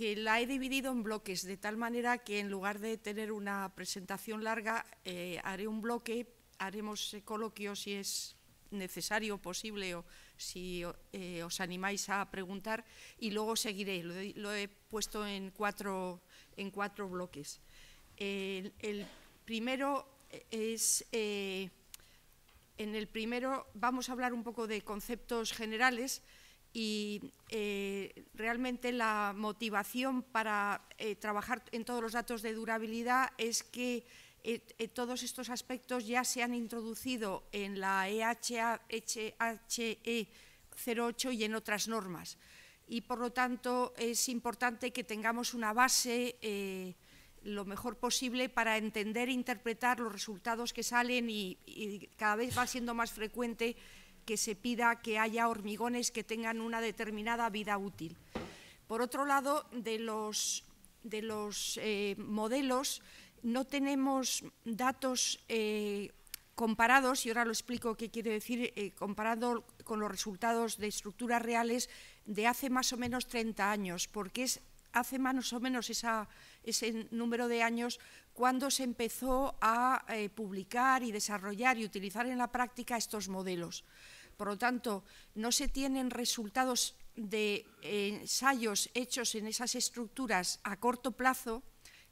que la he dividido en bloques, de tal manera que en lugar de tener una presentación larga, eh, haré un bloque, haremos coloquio si es necesario, posible o si eh, os animáis a preguntar y luego seguiré. Lo, he, puesto en cuatro, en cuatro bloques. el, primero es... Eh, en el primero vamos a hablar un poco de conceptos generales y eh, realmente la motivación para eh, trabajar en todos los datos de durabilidad es que eh, todos estos aspectos ya se han introducido en la EHE 08 e e y en otras normas. Y por lo tanto es importante que tengamos una base lo mejor posible para entender e interpretar los resultados que salen y cada vez va siendo más frecuente que se pida que haya hormigones que tengan una determinada vida útil. Por otro lado, de los, de los eh, modelos no tenemos datos eh, comparados, y ahora lo explico qué quiere decir, eh, comparado con los resultados de estructuras reales de hace más o menos 30 años, porque es hace más o menos ese número de años cuando se empezó a publicar y desarrollar y utilizar en la práctica estos modelos. Por lo tanto, no se tienen resultados de ensayos hechos en esas estructuras a corto plazo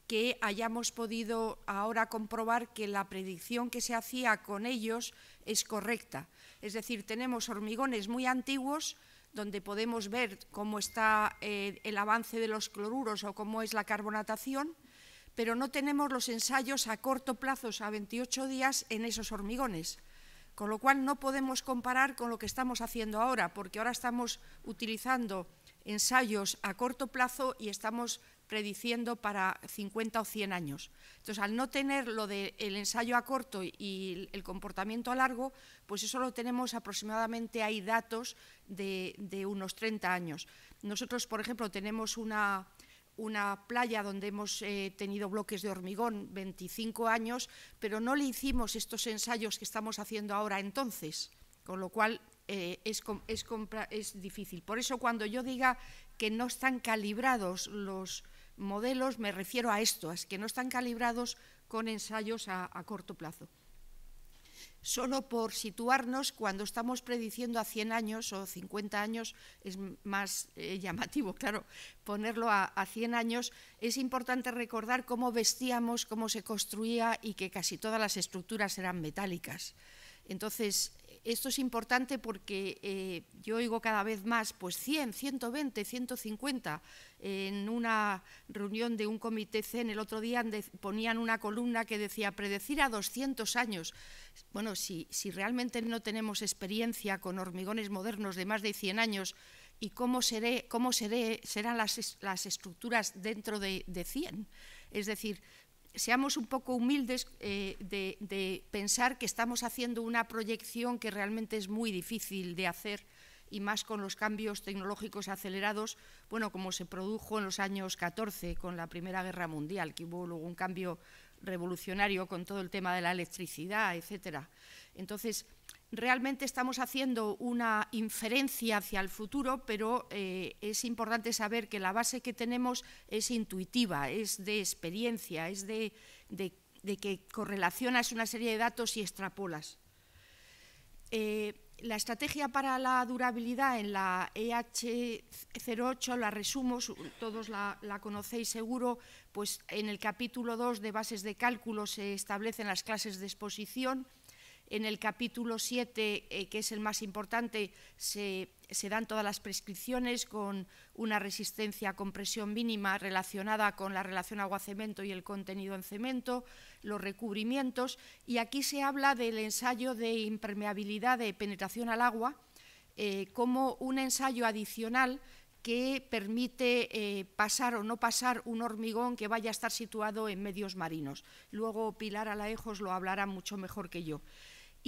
que hayamos podido ahora comprobar que la predicción que se hacía con ellos es correcta. Es decir, tenemos hormigones muy antiguos donde podemos ver cómo está eh, el avance de los cloruros o cómo es la carbonatación, pero no tenemos los ensayos a corto plazo, a 28 días, en esos hormigones. Con lo cual no podemos comparar con lo que estamos haciendo ahora, porque ahora estamos utilizando ensayos a corto plazo y estamos prediciendo para 50 o 100 años. Entonces, al no tener lo del ensayo a corto y el comportamiento a largo, pues eso lo tenemos aproximadamente, hay datos de unos 30 años. Nosotros, por ejemplo, tenemos una, una playa donde hemos eh, tenido bloques de hormigón 25 años, pero no le hicimos estos ensayos que estamos haciendo ahora entonces, con lo cual eh, es, es difícil. Por eso cuando yo diga que no están calibrados los modelos, me refiero a esto, es que no están calibrados con ensayos a corto plazo solo por situarnos cuando estamos prediciendo a 100 años o 50 años, es más eh, llamativo, claro, ponerlo a, a 100 años, es importante recordar cómo vestíamos, cómo se construía y que casi todas las estructuras eran metálicas. Entonces, esto es importante porque eh, yo oigo cada vez más, pues 100, 120, 150. En una reunión de un comité CEN el otro día ponían una columna que decía predecir a 200 años. Bueno, si, realmente no tenemos experiencia con hormigones modernos de más de 100 años, ¿y cómo, cómo serán las, estructuras dentro de, de 100? Es decir, seamos un poco humildes eh, de, pensar que estamos haciendo una proyección que realmente es muy difícil de hacer y más con los cambios tecnológicos acelerados, bueno, como se produjo en los años 14 con la Primera Guerra Mundial, que hubo luego un cambio revolucionario con todo el tema de la electricidad, etcétera. Entonces, realmente estamos haciendo una inferencia hacia el futuro, pero eh, es importante saber que la base que tenemos es intuitiva, es de experiencia, es de, que correlacionas una serie de datos y extrapolas. Eh, la estrategia para la durabilidad en la EH08 la resumo, todos la, la, conocéis seguro, pues en el capítulo 2 de bases de cálculo se establecen las clases de exposición, en el capítulo 7, eh, que es el más importante, se, dan todas las prescripciones con una resistencia a compresión mínima relacionada con la relación agua-cemento y el contenido en cemento, los recubrimientos, y aquí se habla del ensayo de impermeabilidad de penetración al agua eh, como un ensayo adicional que permite eh, pasar o no pasar un hormigón que vaya a estar situado en medios marinos. Luego Pilar Alaejos lo hablará mucho mejor que yo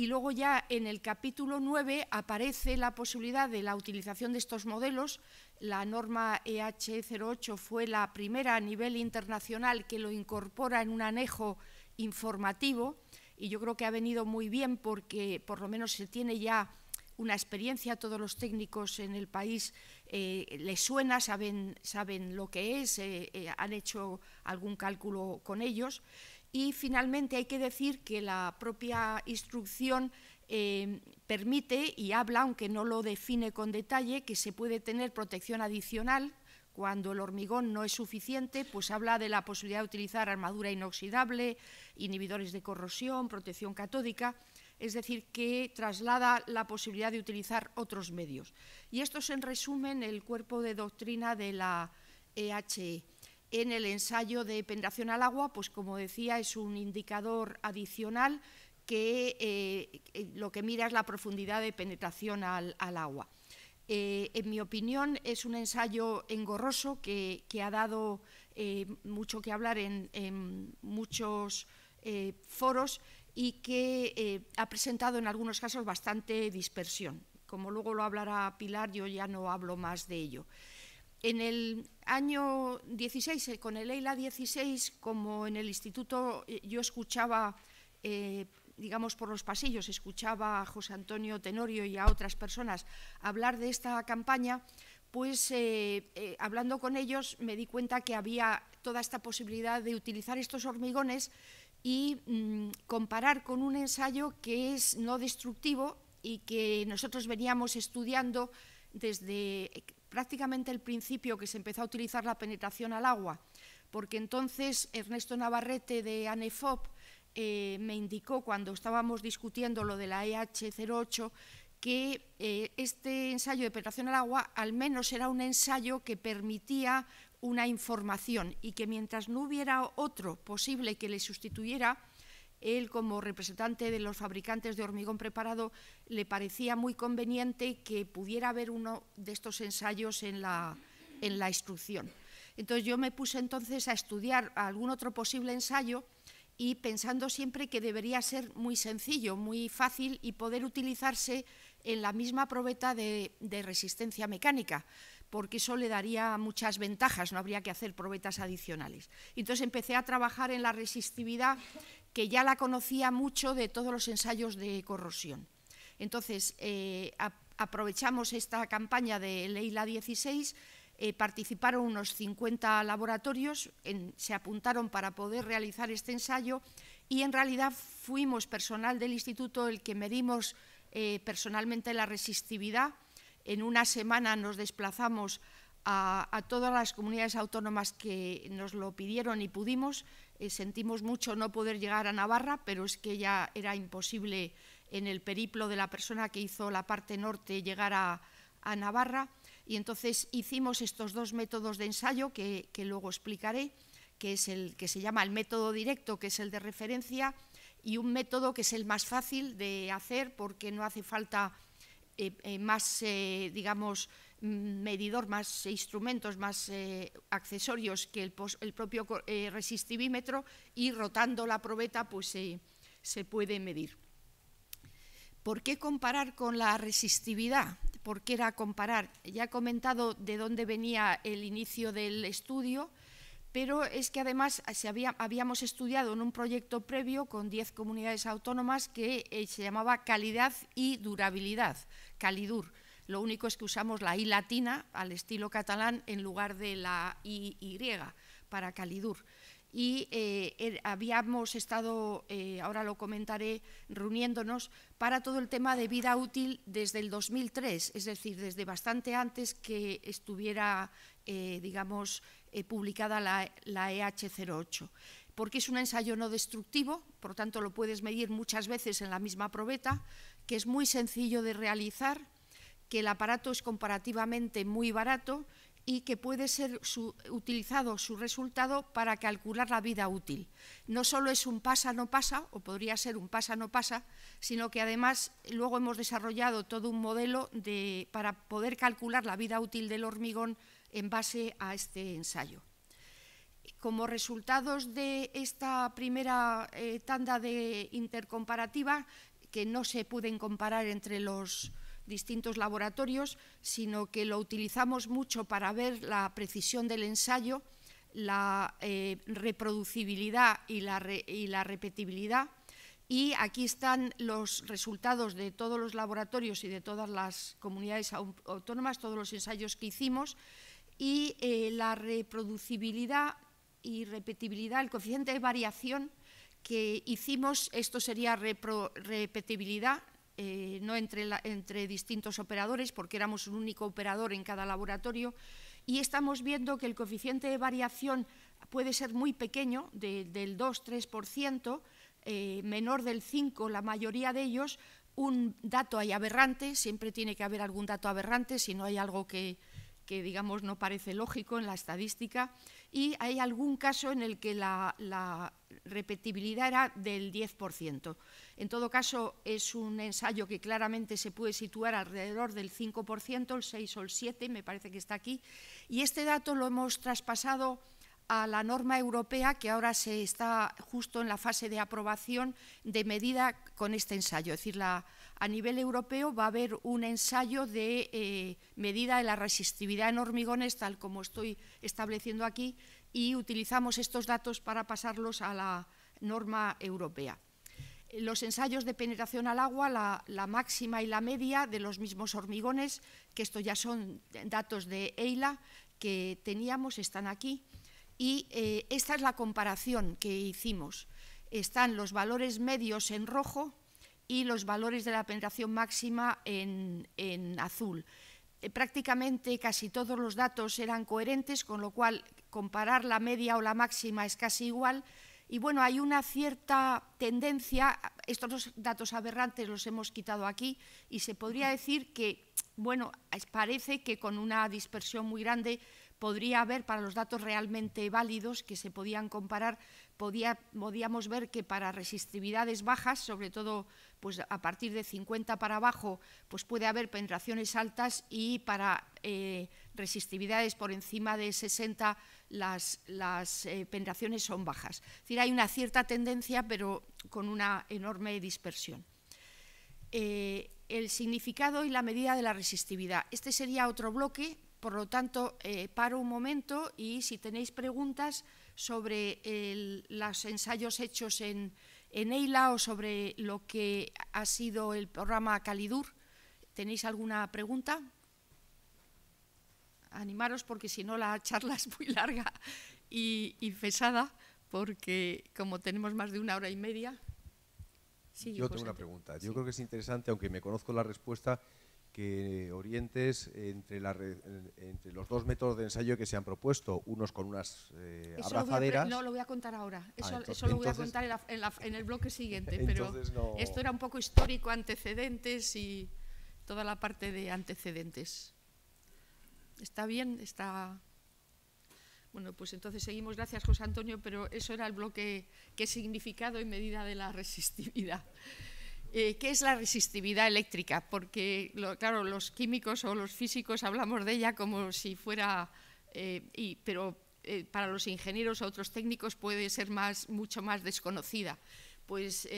y luego ya en el capítulo 9 aparece la posibilidad de la utilización de estos modelos. La norma EH08 fue la primera a nivel internacional que lo incorpora en un anejo informativo y yo creo que ha venido muy bien porque por lo menos se tiene ya una experiencia, todos los técnicos en el país eh, les suena, saben, lo que es, eh, eh, han hecho algún cálculo con ellos y finalmente hay que decir que la propia instrucción eh, permite y habla, aunque no lo define con detalle, que se puede tener protección adicional cuando el hormigón no es suficiente, pues habla de la posibilidad de utilizar armadura inoxidable, inhibidores de corrosión, protección catódica, es decir, que traslada la posibilidad de utilizar otros medios. Y esto es en resumen el cuerpo de doctrina de la EHE. En el ensayo de penetración al agua, pues como decía, es un indicador adicional que eh, eh, lo que mira es la profundidad de penetración al, agua. Eh, en mi opinión, es un ensayo engorroso que, ha dado mucho que hablar en muchos foros y que ha presentado en algunos casos bastante dispersión. Como luego lo hablará Pilar, yo ya no hablo más de ello. En el año 16, eh, con el EILA 16, como en el instituto eh, yo escuchaba, eh, digamos, por los pasillos, escuchaba a José Antonio Tenorio y a otras personas hablar de esta campaña, pues hablando con ellos me di cuenta que había toda esta posibilidad de utilizar estos hormigones y mm, comparar con un ensayo que es no destructivo y que nosotros veníamos estudiando desde prácticamente el principio que se empezó a utilizar la penetración al agua, porque entonces Ernesto Navarrete de ANEFOP eh, me indicó cuando estábamos discutiendo lo de la EH08 que eh, este ensayo de penetración al agua al menos era un ensayo que permitía una información y que mientras no hubiera otro posible que le sustituyera, él como representante de los fabricantes de hormigón preparado le parecía muy conveniente que pudiera haber uno de estos ensayos en la, en la instrucción. Entonces yo me puse entonces a estudiar algún otro posible ensayo y pensando siempre que debería ser muy sencillo, muy fácil y poder utilizarse en la misma probeta de, de resistencia mecánica, porque eso le daría muchas ventajas, no habría que hacer probetas adicionales. Entonces empecé a trabajar en la resistividad que ya la conocía mucho de todos los ensayos de corrosión. Entonces, eh, aprovechamos esta campaña de Leila 16, eh, participaron unos 50 laboratorios, se apuntaron para poder realizar este ensayo y en realidad fuimos personal del instituto el que medimos eh, personalmente la resistividad. En una semana nos desplazamos a, todas las comunidades autónomas que nos lo pidieron y pudimos. Eh, sentimos mucho no poder llegar a Navarra, pero es que ya era imposible en el periplo de la persona que hizo la parte norte llegar a, Navarra. Y entonces hicimos estos dos métodos de ensayo que, luego explicaré, que es el que se llama el método directo, que es el de referencia, y un método que es el más fácil de hacer porque no hace falta eh, eh, más, digamos, Mm, medidor, más instrumentos, más eh, accesorios que el, propio eh, resistivímetro y rotando la probeta pues se puede medir. ¿Por qué comparar con la resistividad? ¿Por qué era comparar? Ya he comentado de dónde venía el inicio del estudio, pero es que además se habíamos estudiado en un proyecto previo con 10 comunidades autónomas que eh, se llamaba calidad y durabilidad, Calidur lo único es que usamos la I latina al estilo catalán en lugar de la I griega para Calidur. Y eh, er, habíamos estado, eh, ahora lo comentaré, reuniéndonos para todo el tema de vida útil desde el 2003, es decir, desde bastante antes que estuviera, eh, digamos, publicada la, la EH08 porque es un ensayo no destructivo, por tanto lo puedes medir muchas veces en la misma probeta, que es muy sencillo de realizar, que el aparato es comparativamente muy barato y que puede ser utilizado su resultado para calcular la vida útil. No solo es un pasa no pasa, o podría ser un pasa no pasa, sino que además luego hemos desarrollado todo un modelo de, para poder calcular la vida útil del hormigón en base a este ensayo. Como resultados de esta primera eh, tanda de intercomparativa, que no se pueden comparar entre los, distintos laboratorios, sino que lo utilizamos mucho para ver la precisión del ensayo, la eh, reproducibilidad y la, y repetibilidad. Y aquí están los resultados de todos los laboratorios y de todas las comunidades autónomas, todos los ensayos que hicimos. Y eh, la reproducibilidad y repetibilidad, el coeficiente de variación que hicimos, esto sería repetibilidad, eh, no entre, entre distintos operadores, porque éramos un único operador en cada laboratorio, y estamos viendo que el coeficiente de variación puede ser muy pequeño, del 2-3%, eh, menor del 5 la mayoría de ellos, un dato hay aberrante, siempre tiene que haber algún dato aberrante, si no hay algo que, que digamos, no parece lógico en la estadística, y hay algún caso en el que la, repetibilidad era del 10%. En todo caso, es un ensayo que claramente se puede situar alrededor del 5%, el 6 o el 7, me parece que está aquí, y este dato lo hemos traspasado a la norma europea que ahora se está justo en la fase de aprobación de medida con este ensayo. Es decir, a nivel europeo va a haber un ensayo de eh, medida de la resistividad en hormigones, tal como estoy estableciendo aquí, y utilizamos estos datos para pasarlos a la norma europea los ensayos de penetración al agua, la, máxima y la media de los mismos hormigones, que esto ya son datos de EILA que teníamos, están aquí y eh, esta es la comparación que hicimos. Están los valores medios en rojo y los valores de la penetración máxima en, azul. Eh, prácticamente casi todos los datos eran coherentes, con lo cual comparar la media o la máxima es casi igual. Y bueno, hay una cierta tendencia, estos dos datos aberrantes los hemos quitado aquí, y se podría decir que, bueno, parece que con una dispersión muy grande podría haber para los datos realmente válidos que se podían comparar, podíamos ver que para resistividades bajas, sobre todo pues a partir de 50 para abajo, pues puede haber penetraciones altas y para eh, resistividades por encima de 60 las, las eh, penetraciones son bajas. Es decir, hay una cierta tendencia, pero con una enorme dispersión. Eh, el significado y la medida de la resistividad. Este sería otro bloque por lo tanto, eh, paro un momento y si tenéis preguntas sobre los ensayos hechos en, en EILA o sobre lo que ha sido el programa Calidur, ¿tenéis alguna pregunta? Animaros porque si no la charla es muy larga y, pesada, porque como tenemos más de una hora y media... Sí, Yo tengo una pregunta. Yo creo que es interesante, aunque me conozco la respuesta, que orientes entre, la, entre, los dos métodos de ensayo que se han propuesto, unos con unas eh, abrazaderas. no, lo voy a contar ahora, ah, eso, lo voy a contar en, el bloque siguiente, pero esto era un poco histórico, antecedentes y toda la parte de antecedentes. ¿Está bien? Está... Bueno, pues entonces seguimos, gracias José Antonio, pero eso era el bloque que significado y medida de la resistividad. Eh, ¿Qué es la resistividad eléctrica? Porque, claro, los químicos o los físicos hablamos de ella como si fuera, eh, pero eh, para los ingenieros o otros técnicos puede ser más, mucho más desconocida. Pues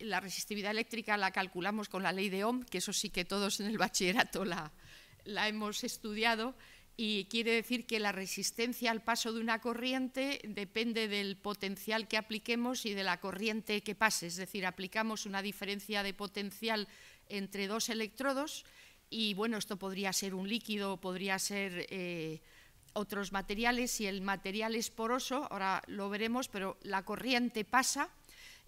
la resistividad eléctrica la calculamos con la ley de Ohm, que eso sí que todos en el bachillerato la hemos estudiado, y quiere decir que la resistencia al paso de una corriente depende del potencial que apliquemos y de la corriente que pase, es decir, aplicamos una diferencia de potencial entre dos electrodos y bueno, esto podría ser un líquido, podría ser eh, otros materiales, si el material es poroso, ahora lo veremos, pero la corriente pasa,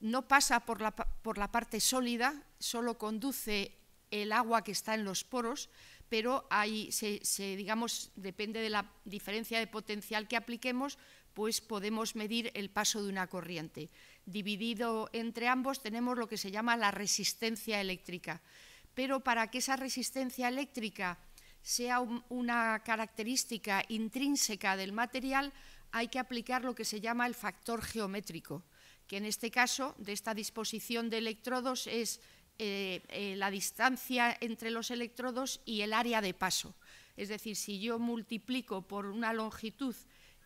no pasa por la, por la parte sólida, solo conduce el agua que está en los poros, pero ahí, se, digamos, depende de la diferencia de potencial que apliquemos, pues podemos medir el paso de una corriente. Dividido entre ambos tenemos lo que se llama la resistencia eléctrica, pero para que esa resistencia eléctrica sea una característica intrínseca del material, hay que aplicar lo que se llama el factor geométrico, que en este caso de esta disposición de electrodos es eh, eh, la distancia entre los electrodos y el área de paso. Es decir, si yo multiplico por una longitud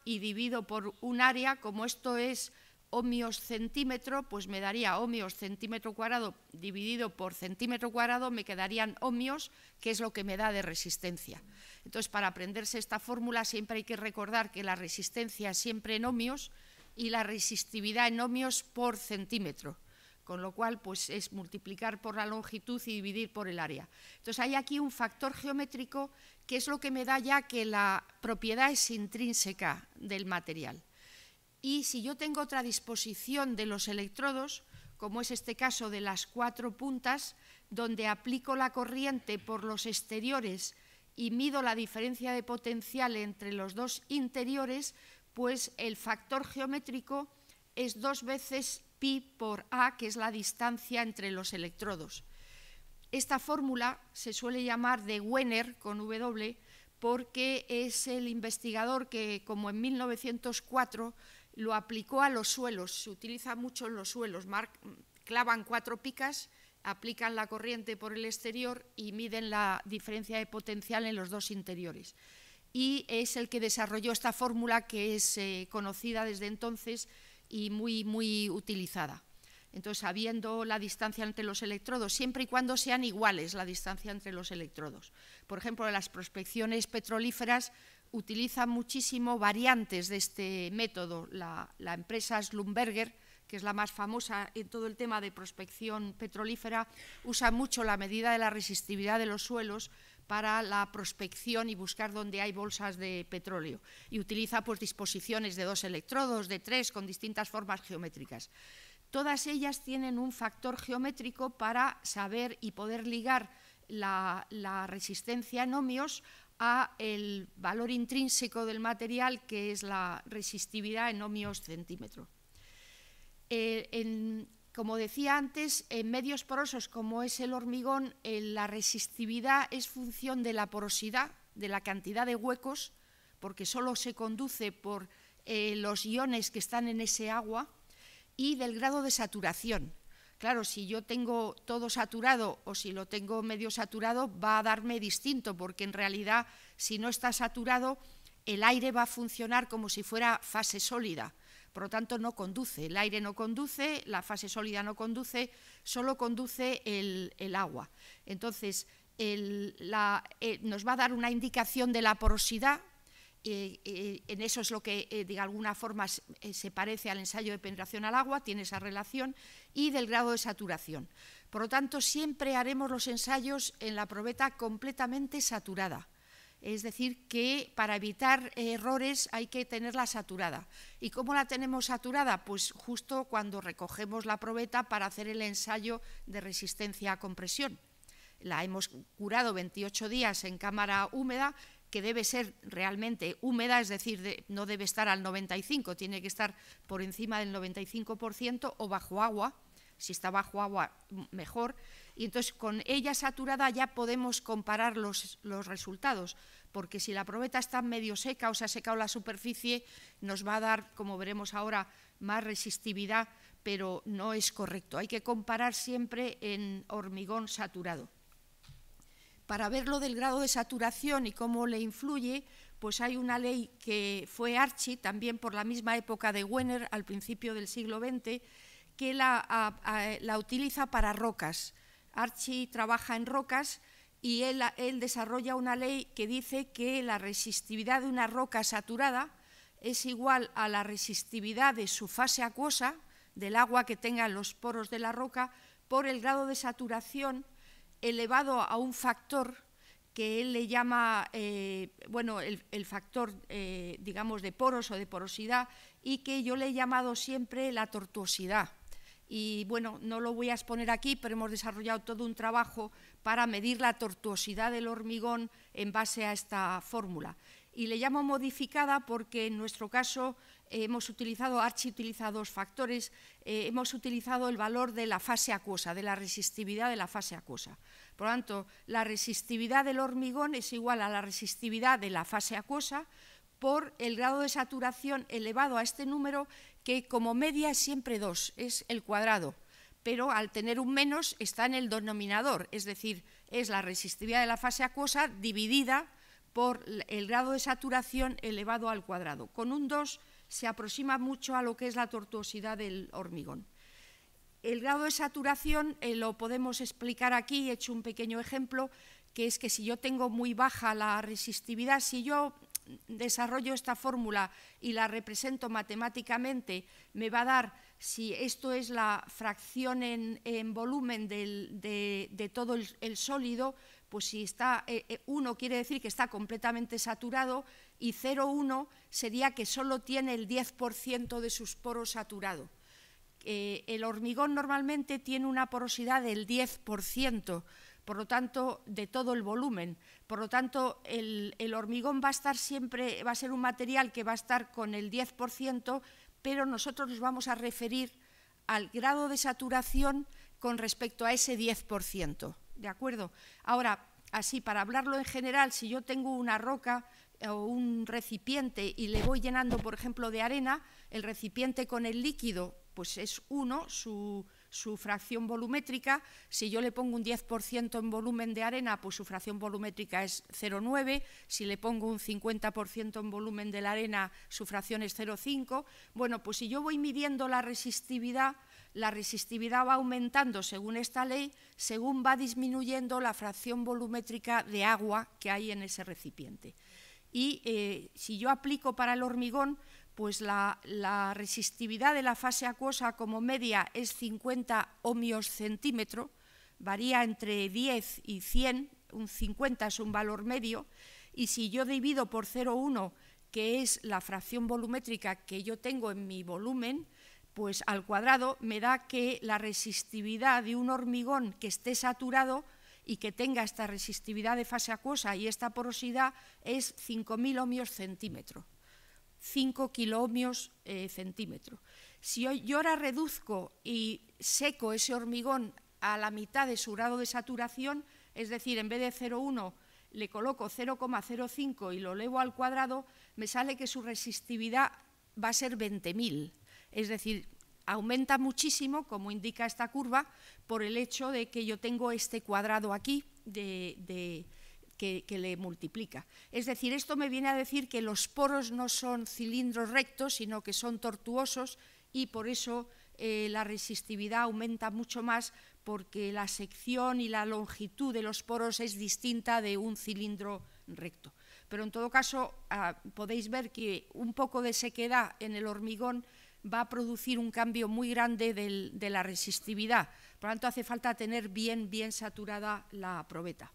y divido por un área, como esto es ohmios centímetro, pues me daría ohmios centímetro cuadrado dividido por centímetro cuadrado, me quedarían ohmios, que es lo que me da de resistencia. Entonces, para aprenderse esta fórmula siempre hay que recordar que la resistencia siempre en ohmios y la resistividad en ohmios por centímetro con lo cual pues es multiplicar por la longitud y dividir por el área. Entonces hay aquí un factor geométrico que es lo que me da ya que la propiedad es intrínseca del material. Y si yo tengo otra disposición de los electrodos, como es este caso de las cuatro puntas, donde aplico la corriente por los exteriores y mido la diferencia de potencial entre los dos interiores, pues el factor geométrico es dos veces pi por A, que es la distancia entre los electrodos. Esta fórmula se suele llamar de Wenner con W porque es el investigador que, como en 1904, lo aplicó a los suelos. Se utiliza mucho en los suelos. clavan cuatro picas, aplican la corriente por el exterior y miden la diferencia de potencial en los dos interiores. Y es el que desarrolló esta fórmula que es eh, conocida desde entonces y muy, muy utilizada. Entonces, habiendo la distancia entre los electrodos, siempre y cuando sean iguales la distancia entre los electrodos. Por ejemplo, las prospecciones petrolíferas utilizan muchísimo variantes de este método. La, la empresa Schlumberger, que es la más famosa en todo el tema de prospección petrolífera, usa mucho la medida de la resistividad de los suelos para la prospección y buscar dónde hay bolsas de petróleo. Y utiliza pues, disposiciones de dos electrodos, de tres, con distintas formas geométricas. Todas ellas tienen un factor geométrico para saber y poder ligar la, resistencia en ohmios a el valor intrínseco del material, que es la resistividad en ohmios centímetro. Eh, como decía antes, en medios porosos como es el hormigón, eh, la resistividad es función de la porosidad, de la cantidad de huecos, porque solo se conduce por eh, los iones que están en ese agua, y del grado de saturación. Claro, si yo tengo todo saturado o si lo tengo medio saturado, va a darme distinto, porque en realidad, si no está saturado, el aire va a funcionar como si fuera fase sólida por lo tanto, no conduce. El aire no conduce, la fase sólida no conduce, solo conduce el, agua. Entonces, eh, nos va a dar una indicación de la porosidad. Eh, eh, en eso es lo que de alguna forma se parece al ensayo de penetración al agua, tiene esa relación, y del grado de saturación. Por lo tanto, siempre haremos los ensayos en la probeta completamente saturada es decir, que para evitar errores hay que tenerla saturada. ¿Y cómo la tenemos saturada? Pues justo cuando recogemos la probeta para hacer el ensayo de resistencia a compresión. La hemos curado 28 días en cámara húmeda, que debe ser realmente húmeda, es decir, no debe estar al 95, tiene que estar por encima del 95% o bajo agua. Si está bajo agua, mejor y entonces con ella saturada ya podemos comparar los, resultados, porque si la probeta está medio seca o se ha secado la superficie, nos va a dar, como veremos ahora, más resistividad, pero no es correcto. Hay que comparar siempre en hormigón saturado. Para ver lo del grado de saturación y cómo le influye, pues hay una ley que fue Archie, también por la misma época de Wenner, al principio del siglo XX, que la utiliza para rocas Archie trabaja en rocas y él, desarrolla una ley que dice que la resistividad de una roca saturada es igual a la resistividad de su fase acuosa, del agua que tengan los poros de la roca, por el grado de saturación elevado a un factor que él le llama, eh, bueno, el, factor, eh, digamos, de poros o de porosidad, y que yo le he llamado siempre la tortuosidad y bueno, no lo voy a exponer aquí, pero hemos desarrollado todo un trabajo para medir la tortuosidad del hormigón en base a esta fórmula. Y le llamo modificada porque en nuestro caso eh, hemos utilizado, archi utiliza dos factores, eh, hemos utilizado el valor de la fase acuosa, de la resistividad de la fase acuosa. Por lo tanto, la resistividad del hormigón es igual a la resistividad de la fase acuosa por el grado de saturación elevado a este número que como media es siempre 2, es el cuadrado, pero al tener un menos está en el denominador, es decir, es la resistividad de la fase acuosa dividida por el grado de saturación elevado al cuadrado. Con un 2 se aproxima mucho a lo que es la tortuosidad del hormigón. El grado de saturación eh, lo podemos explicar aquí, he hecho un pequeño ejemplo, que es que si yo tengo muy baja la resistividad, si yo desarrollo esta fórmula y la represento matemáticamente, me va a dar, si esto es la fracción en, volumen de, todo el, sólido, pues si está 1 eh, eh, quiere decir que está completamente saturado y 0,1 sería que solo tiene el 10% de sus poros saturado. Eh, el hormigón normalmente tiene una porosidad del 10%, por lo tanto, de todo el volumen. Por lo tanto, el, hormigón va a estar siempre, va a ser un material que va a estar con el 10%, pero nosotros nos vamos a referir al grado de saturación con respecto a ese 10%. ¿De acuerdo? Ahora, así, para hablarlo en general, si yo tengo una roca eh, o un recipiente y le voy llenando, por ejemplo, de arena, el recipiente con el líquido, pues es uno, su, su fracción volumétrica. Si yo le pongo un 10% en volumen de arena, pues su fracción volumétrica es 0,9. Si le pongo un 50% en volumen de la arena, su fracción es 0,5. Bueno, pues si yo voy midiendo la resistividad, la resistividad va aumentando según esta ley, según va disminuyendo la fracción volumétrica de agua que hay en ese recipiente. Y eh, si yo aplico para el hormigón, pues la, resistividad de la fase acuosa como media es 50 ohmios centímetro, varía entre 10 y 100, un 50 es un valor medio, y si yo divido por 0,1, que es la fracción volumétrica que yo tengo en mi volumen, pues al cuadrado me da que la resistividad de un hormigón que esté saturado y que tenga esta resistividad de fase acuosa y esta porosidad es 5.000 ohmios centímetro. 5 kilómetros eh, centímetro. Si yo ahora reduzco y seco ese hormigón a la mitad de su grado de saturación, es decir, en vez de 0,1 le coloco 0,05 y lo elevo al cuadrado, me sale que su resistividad va a ser 20.000. Es decir, aumenta muchísimo, como indica esta curva, por el hecho de que yo tengo este cuadrado aquí de que, le multiplica. Es decir, esto me viene a decir que los poros no son cilindros rectos, sino que son tortuosos y por eso eh, la resistividad aumenta mucho más porque la sección y la longitud de los poros es distinta de un cilindro recto. Pero en todo caso, ah, podéis ver que un poco de sequedad en el hormigón va a producir un cambio muy grande de la resistividad. Por lo tanto, hace falta tener bien, bien saturada la probeta.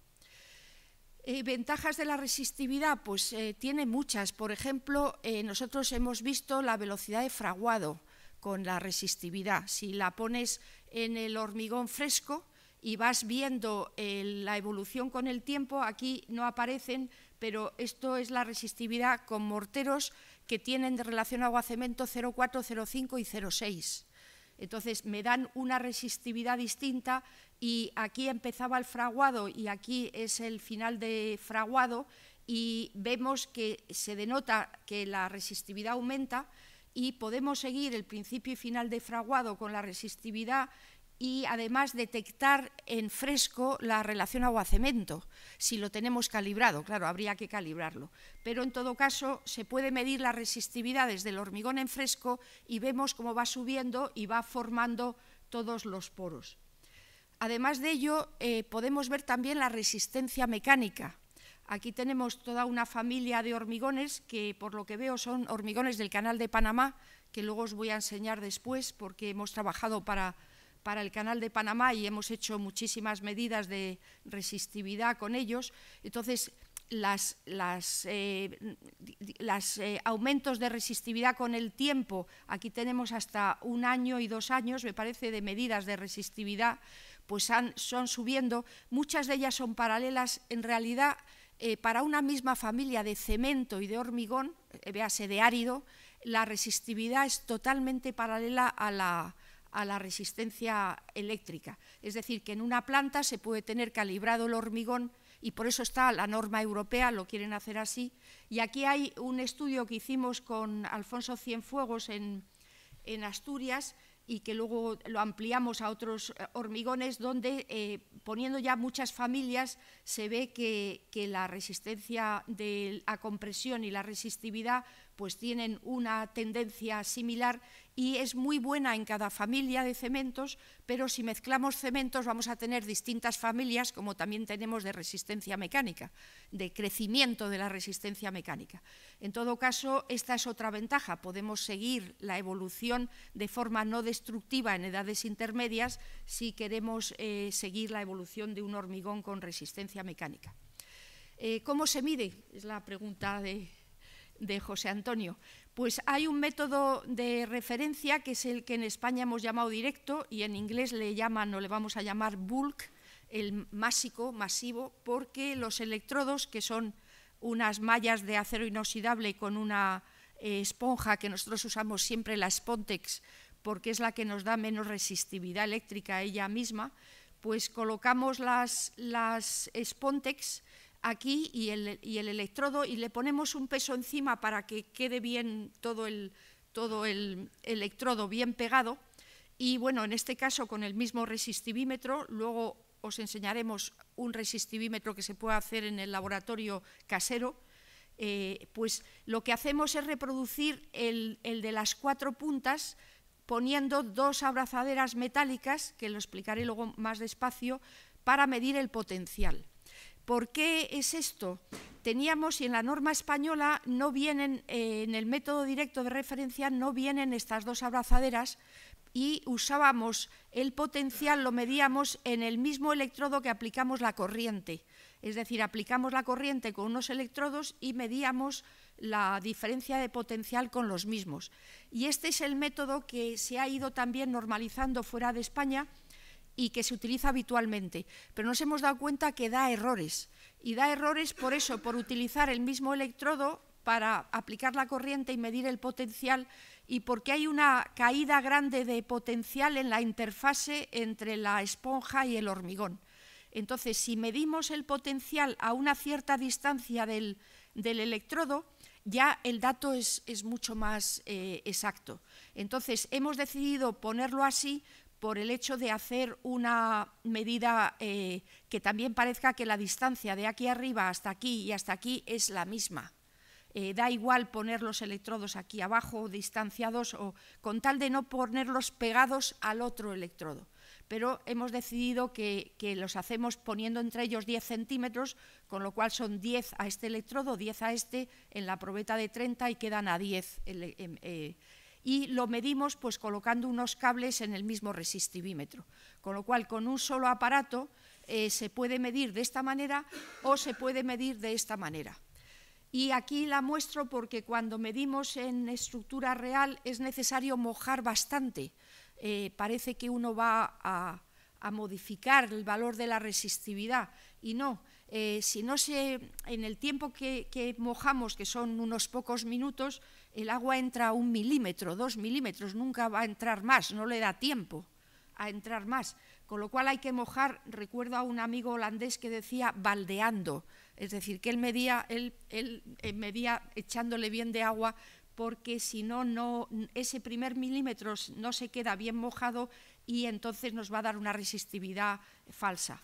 Eh, ventajas de la resistividad, pues eh, tiene muchas. Por ejemplo, eh, nosotros hemos visto la velocidad de fraguado con la resistividad. Si la pones en el hormigón fresco y vas viendo la evolución con el tiempo, aquí no aparecen, pero esto es la resistividad con morteros que tienen de relación agua-cemento 0,4, 0,5 y 0,6. Entonces me dan una resistividad distinta y aquí empezaba el fraguado y aquí es el final de fraguado y vemos que se denota que la resistividad aumenta y podemos seguir el principio y final de fraguado con la resistividad y además detectar en fresco la relación agua-cemento, si lo tenemos calibrado, claro, habría que calibrarlo. Pero en todo caso se puede medir la resistividad desde el hormigón en fresco y vemos cómo va subiendo y va formando todos los poros. Además de ello, eh, podemos ver también la resistencia mecánica. Aquí tenemos toda una familia de hormigones que, por lo que veo, son hormigones del Canal de Panamá, que luego os voy a enseñar después porque hemos trabajado para, para el Canal de Panamá y hemos hecho muchísimas medidas de resistividad con ellos. Entonces, los eh, eh, aumentos de resistividad con el tiempo, aquí tenemos hasta un año y dos años, me parece, de medidas de resistividad pues son subiendo, muchas de ellas son paralelas, en realidad eh, para una misma familia de cemento y de hormigón, eh, véase de árido, la resistividad es totalmente paralela a la, resistencia eléctrica. Es decir, que en una planta se puede tener calibrado el hormigón y por eso está la norma europea, lo quieren hacer así. Y aquí hay un estudio que hicimos con Alfonso Cienfuegos en Asturias, y que luego lo ampliamos a otros eh, hormigones, donde eh, poniendo ya muchas familias se ve que, la resistencia a compresión y la resistividad pues tienen una tendencia similar y es muy buena en cada familia de cementos, pero si mezclamos cementos vamos a tener distintas familias, como también tenemos de resistencia mecánica, de crecimiento de la resistencia mecánica. En todo caso, esta es otra ventaja, podemos seguir la evolución de forma no destructiva en edades intermedias si queremos eh, seguir la evolución de un hormigón con resistencia mecánica. Eh, ¿Cómo se mide? Es la pregunta de, de José Antonio. Pues hay un método de referencia que es el que en España hemos llamado directo y en inglés le llaman o le vamos a llamar bulk, el másico, masivo, porque los electrodos, que son unas mallas de acero inoxidable con una eh, esponja que nosotros usamos siempre, la Spontex, porque es la que nos da menos resistividad eléctrica a ella misma, pues colocamos las, las Spontex aquí y el, electrodo y le ponemos un peso encima para que quede bien todo el, todo el electrodo bien pegado. Y bueno, en este caso con el mismo resistivímetro, luego os enseñaremos un resistivímetro que se puede hacer en el laboratorio casero, eh, pues lo que hacemos es reproducir el de las cuatro puntas poniendo dos abrazaderas metálicas, que lo explicaré luego más despacio, para medir el potencial. ¿Por qué es esto? Teníamos, y en la norma española no vienen, eh, en el método directo de referencia no vienen estas dos abrazaderas y usábamos el potencial, lo medíamos en el mismo electrodo que aplicamos la corriente. Es decir, aplicamos la corriente con unos electrodos y medíamos la diferencia de potencial con los mismos. Y este es el método que se ha ido también normalizando fuera de España y que se utiliza habitualmente, pero nos hemos dado cuenta que da errores. Y da errores por eso, por utilizar el mismo electrodo para aplicar la corriente y medir el potencial y porque hay una caída grande de potencial en la interfase entre la esponja y el hormigón. Entonces, si medimos el potencial a una cierta distancia del, electrodo, ya el dato es, mucho más eh, exacto. Entonces, hemos decidido ponerlo así por el hecho de hacer una medida eh, que también parezca que la distancia de aquí arriba hasta aquí y hasta aquí es la misma. Eh, da igual poner los electrodos aquí abajo, distanciados, o con tal de no ponerlos pegados al otro electrodo. Pero hemos decidido que, los hacemos poniendo entre ellos 10 centímetros, con lo cual son 10 a este electrodo, 10 a este, en la probeta de 30 y quedan a 10 y lo medimos pues colocando unos cables en el mismo resistivímetro. Con lo cual, con un solo aparato eh, se puede medir de esta manera o se puede medir de esta manera. Y aquí la muestro porque cuando medimos en estructura real es necesario mojar bastante. Eh, parece que uno va a, modificar el valor de la resistividad y no, eh, si no se, en el tiempo que, mojamos, que son unos pocos minutos, el agua entra a un milímetro, dos milímetros, nunca va a entrar más, no le da tiempo a entrar más. Con lo cual hay que mojar, recuerdo a un amigo holandés que decía baldeando, es decir, que él medía, él, eh, medía echándole bien de agua porque si no, no, ese primer milímetro no se queda bien mojado y entonces nos va a dar una resistividad falsa.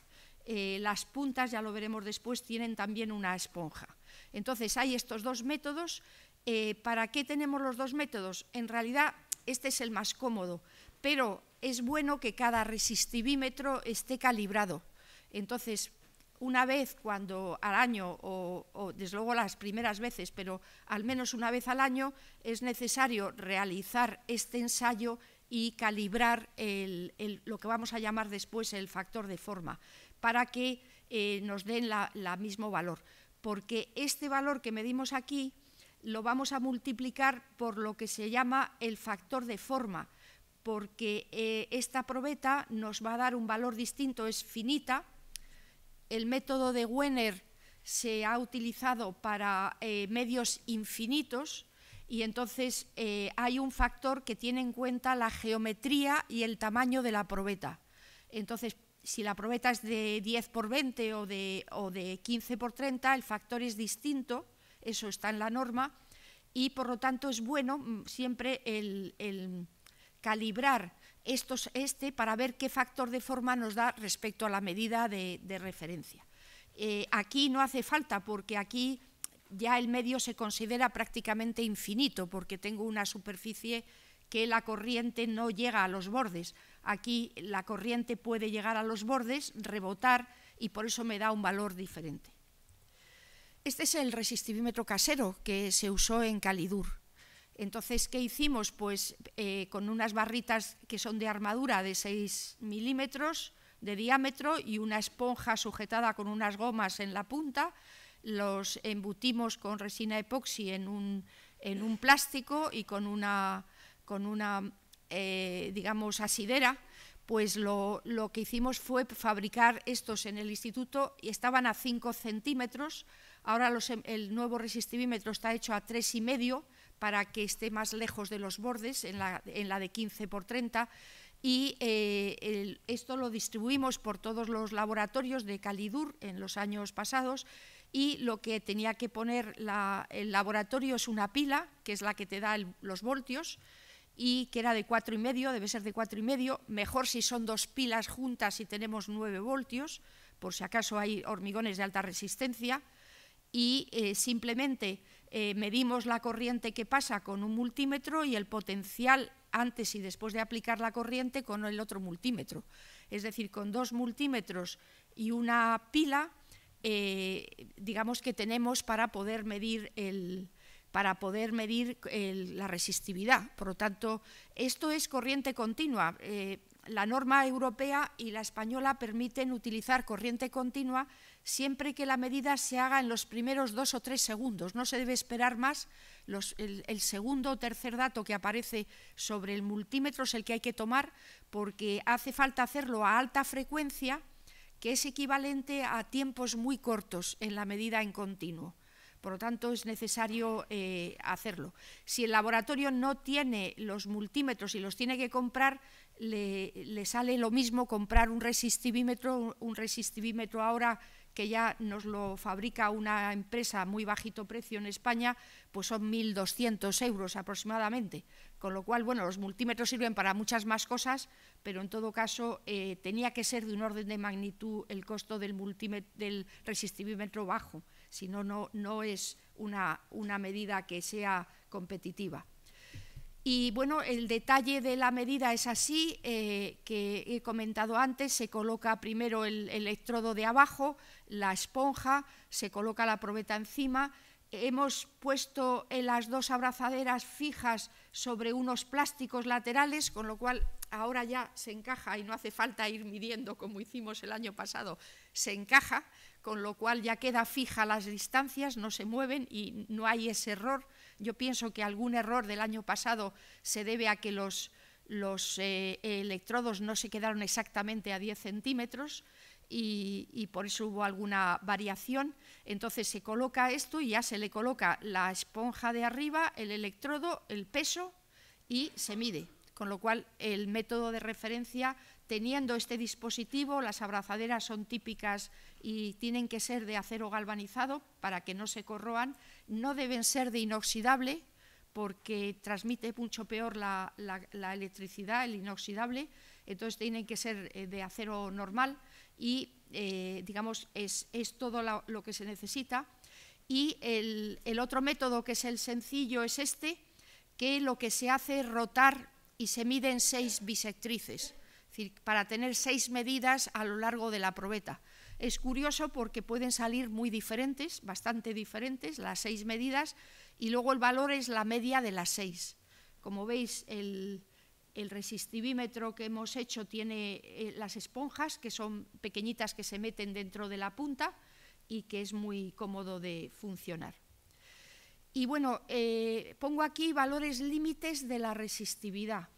Eh, las puntas, ya lo veremos después, tienen también una esponja. Entonces hay estos dos métodos eh, ¿Para qué tenemos los dos métodos? En realidad, este es el más cómodo, pero es bueno que cada resistivímetro esté calibrado. Entonces, una vez cuando al año, o, desde luego las primeras veces, pero al menos una vez al año, es necesario realizar este ensayo y calibrar lo que vamos a llamar después el factor de forma, para que eh, nos den el mismo valor. Porque este valor que medimos aquí lo vamos a multiplicar por lo que se llama el factor de forma, porque eh, esta probeta nos va a dar un valor distinto, es finita. El método de Wenner se ha utilizado para eh, medios infinitos y entonces eh, hay un factor que tiene en cuenta la geometría y el tamaño de la probeta. Entonces, si la probeta es de 10 por 20 o de, o de 15 por 30, el factor es distinto eso está en la norma, y por lo tanto es bueno mm, siempre calibrar este para ver qué factor de forma nos da respecto a la medida de, referencia. Eh, aquí no hace falta porque aquí ya el medio se considera prácticamente infinito porque tengo una superficie que la corriente no llega a los bordes. Aquí la corriente puede llegar a los bordes, rebotar y por eso me da un valor diferente. Este es el resistivímetro casero que se usó en Calidur. Entonces, ¿qué hicimos? Pues eh, con unas barritas que son de armadura de 6 milímetros de diámetro y una esponja sujetada con unas gomas en la punta, los embutimos con resina epoxi en un, plástico y con una, con una eh, digamos, asidera, pues lo, lo que hicimos fue fabricar estos en el instituto y estaban a 5 centímetros, Ahora em, el nuevo resistivímetro está hecho a y medio para que esté más lejos de los bordes, en la, de 15 por 30 y eh, esto lo distribuimos por todos los laboratorios de Calidur en los años pasados y lo que tenía que poner el laboratorio es una pila, que es la que te da los voltios, y que era de cuatro y medio, debe ser de cuatro y medio, mejor si son dos pilas juntas y tenemos 9 voltios, por si acaso hay hormigones de alta resistencia, y eh, simplemente eh, medimos la corriente que pasa con un multímetro y el potencial antes y después de aplicar la corriente con el otro multímetro. Es decir, con dos multímetros y una pila, eh, digamos que tenemos para poder medir el, para poder medir la resistividad. Por lo tanto, esto es corriente continua. la norma europea y la española permiten utilizar corriente continua siempre que la medida se haga en los primeros dos o tres segundos. No se debe esperar más. el, segundo o tercer dato que aparece sobre el multímetro es el que hay que tomar porque hace falta hacerlo a alta frecuencia, que es equivalente a tiempos muy cortos en la medida en continuo. Por lo tanto, es necesario eh, hacerlo. Si el laboratorio no tiene los multímetros y los tiene que comprar, le, le sale lo mismo comprar un resistivímetro, un resistivímetro ahora que ya nos lo fabrica una empresa muy bajito precio en España, pues son 1.200 euros aproximadamente. Con lo cual, bueno, los multímetros sirven para muchas más cosas, pero en todo caso eh, tenía que ser de un orden de magnitud el costo del, del resistivímetro bajo, si no, no es una medida que sea competitiva. Y bueno, el detalle de la medida es así, eh, que he comentado antes, se coloca primero el, electrodo de abajo, la esponja, se coloca la probeta encima. Hemos puesto las dos abrazaderas fijas sobre unos plásticos laterales, con lo cual ahora ya se encaja y no hace falta ir midiendo como hicimos el año pasado, se encaja, con lo cual ya queda fija las distancias, no se mueven y no hay ese error yo pienso que algún error del año pasado se debe a que los, eh, electrodos no se quedaron exactamente a 10 centímetros y, por eso hubo alguna variación. Entonces se coloca esto y ya se le coloca la esponja de arriba, el electrodo, el peso y se mide. Con lo cual el método de referencia teniendo este dispositivo, las abrazaderas son típicas y tienen que ser de acero galvanizado para que no se corroan, no deben ser de inoxidable porque transmite mucho peor la, electricidad, el inoxidable, entonces tienen que ser eh, de acero normal y, eh, digamos, es, todo lo, que se necesita. Y el, el otro método, que es el sencillo, es este, que lo que se hace es rotar y se miden seis bisectrices decir, para tener seis medidas a lo largo de la probeta. Es curioso porque pueden salir muy diferentes, bastante diferentes, las seis medidas, y luego el valor es la media de las seis. Como veis, el, resistivímetro que hemos hecho tiene eh, las esponjas, que son pequeñitas que se meten dentro de la punta y que es muy cómodo de funcionar. Y bueno, eh, pongo aquí valores límites de la resistividad.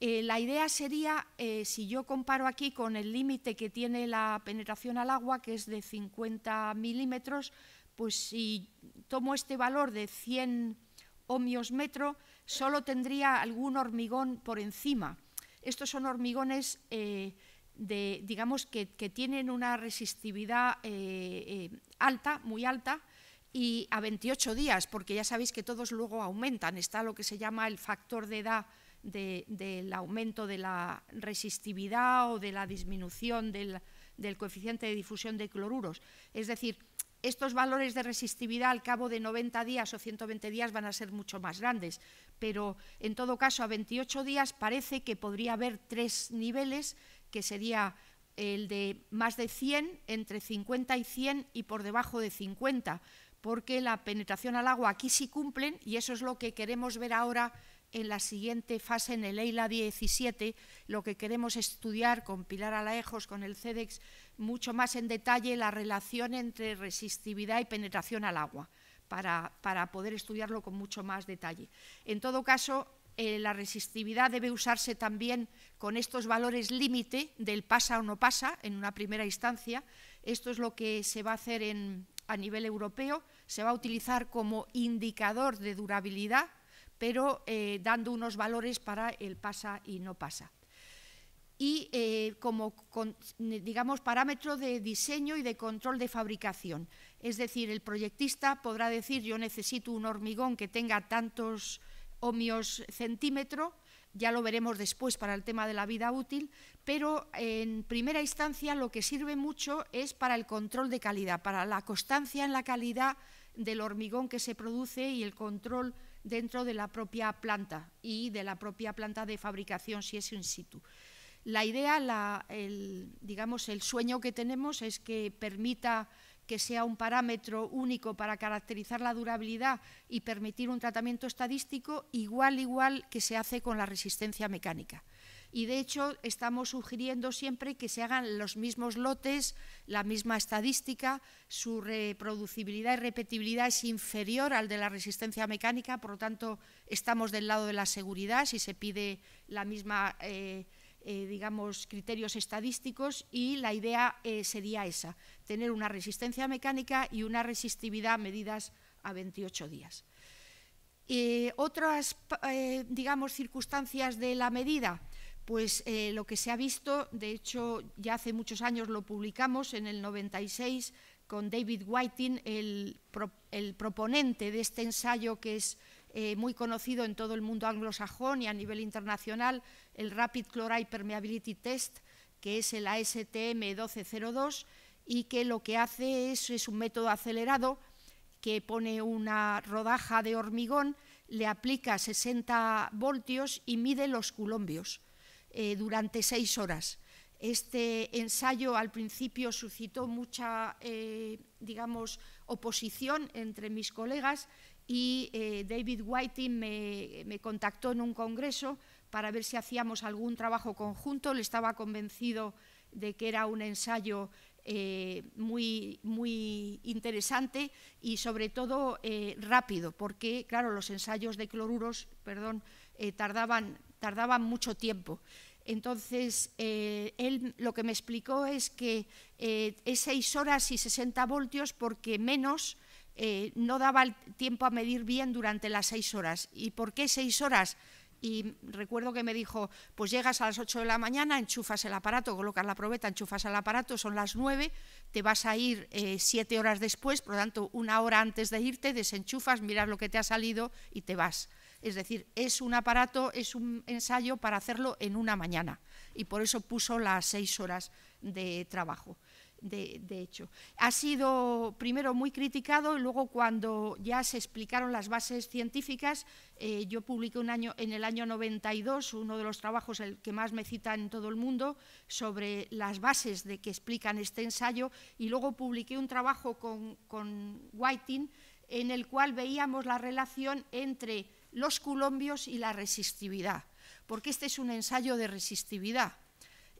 Eh, la idea sería, eh, si yo comparo aquí con el límite que tiene la penetración al agua, que es de 50 milímetros, pues si tomo este valor de 100 ohmios metro, solo tendría algún hormigón por encima. Estos son hormigones, eh, de, digamos, que, tienen una resistividad alta, muy alta, y a 28 días, porque ya sabéis que todos luego aumentan. Está lo que se llama el factor de edad del aumento de la resistividad o de la disminución del, del coeficiente de difusión de cloruros. Es decir, estos valores de resistividad al cabo de 90 días o 120 días van a ser mucho más grandes, pero en todo caso a 28 días parece que podría haber tres niveles, que sería el de más de 100, entre 50 y 100 y por debajo de 50, porque la penetración al agua aquí sí cumplen y eso es lo que queremos ver ahora en la siguiente fase, en el EILA 17, lo que queremos estudiar con Pilar Alaejos, con el CEDEX, mucho más en detalle la relación entre resistividad y penetración al agua, para, poder estudiarlo con mucho más detalle. En todo caso, eh, la resistividad debe usarse también con estos valores límite del pasa o no pasa en una primera instancia. Esto es lo que se va a hacer a nivel europeo. Se va a utilizar como indicador de durabilidad pero eh, dando unos valores para el pasa y no pasa. Y eh, como, digamos, parámetro de diseño y de control de fabricación. Es decir, el proyectista podrá decir yo necesito un hormigón que tenga tantos ohmios centímetro, ya lo veremos después para el tema de la vida útil, pero en primera instancia lo que sirve mucho es para el control de calidad, para la constancia en la calidad del hormigón que se produce y el control dentro de la propia planta y de la propia planta de fabricación si es in situ. La idea, el, digamos, el sueño que tenemos es que permita que sea un parámetro único para caracterizar la durabilidad y permitir un tratamiento estadístico igual, igual que se hace con la resistencia mecánica y de hecho estamos sugiriendo siempre que se hagan los mismos lotes, la misma estadística, su reproducibilidad y repetibilidad es inferior al de la resistencia mecánica, por lo tanto estamos del lado de la seguridad si se pide la misma, eh, eh, digamos, criterios estadísticos y la idea eh, sería esa, tener una resistencia mecánica y una resistividad medidas a 28 días. otras, digamos, circunstancias de la medida, pues eh, lo que se ha visto, de hecho ya hace muchos años lo publicamos en el 96 con David Whiting, el, proponente de este ensayo que es eh, muy conocido en todo el mundo anglosajón y a nivel internacional, el Rapid Chloride Permeability Test, que es el ASTM 1202 y que lo que hace es, es un método acelerado que pone una rodaja de hormigón, le aplica 60 voltios y mide los colombios. Eh, durante seis horas. Este ensayo al principio suscitó mucha, eh, digamos, oposición entre mis colegas y eh, David Whiting me, contactó en un congreso para ver si hacíamos algún trabajo conjunto. Le estaba convencido de que era un ensayo muy, muy interesante y sobre todo rápido, porque claro, los ensayos de cloruros perdón, tardaban, tardaban mucho tiempo. Entonces, eh, él lo que me explicó es que eh, es 6 horas y 60 voltios porque menos eh, no daba el tiempo a medir bien durante las 6 horas. ¿Y por qué 6 horas? Y recuerdo que me dijo, pues llegas a las 8 de la mañana, enchufas el aparato, colocas la probeta, enchufas el aparato, son las 9, te vas a ir 7 horas después, por lo tanto, una hora antes de irte, desenchufas, miras lo que te ha salido y te vas. Es decir, es un aparato, es un ensayo para hacerlo en una mañana y por eso puso las seis horas de trabajo. De, hecho. Ha sido primero muy criticado y luego cuando ya se explicaron las bases científicas, eh, yo publiqué un año, en el año 92 uno de los trabajos, el que más me cita en todo el mundo, sobre las bases de que explican este ensayo y luego publiqué un trabajo con, con Whiting en el cual veíamos la relación entre los colombios y la resistividad, porque este es un ensayo de resistividad.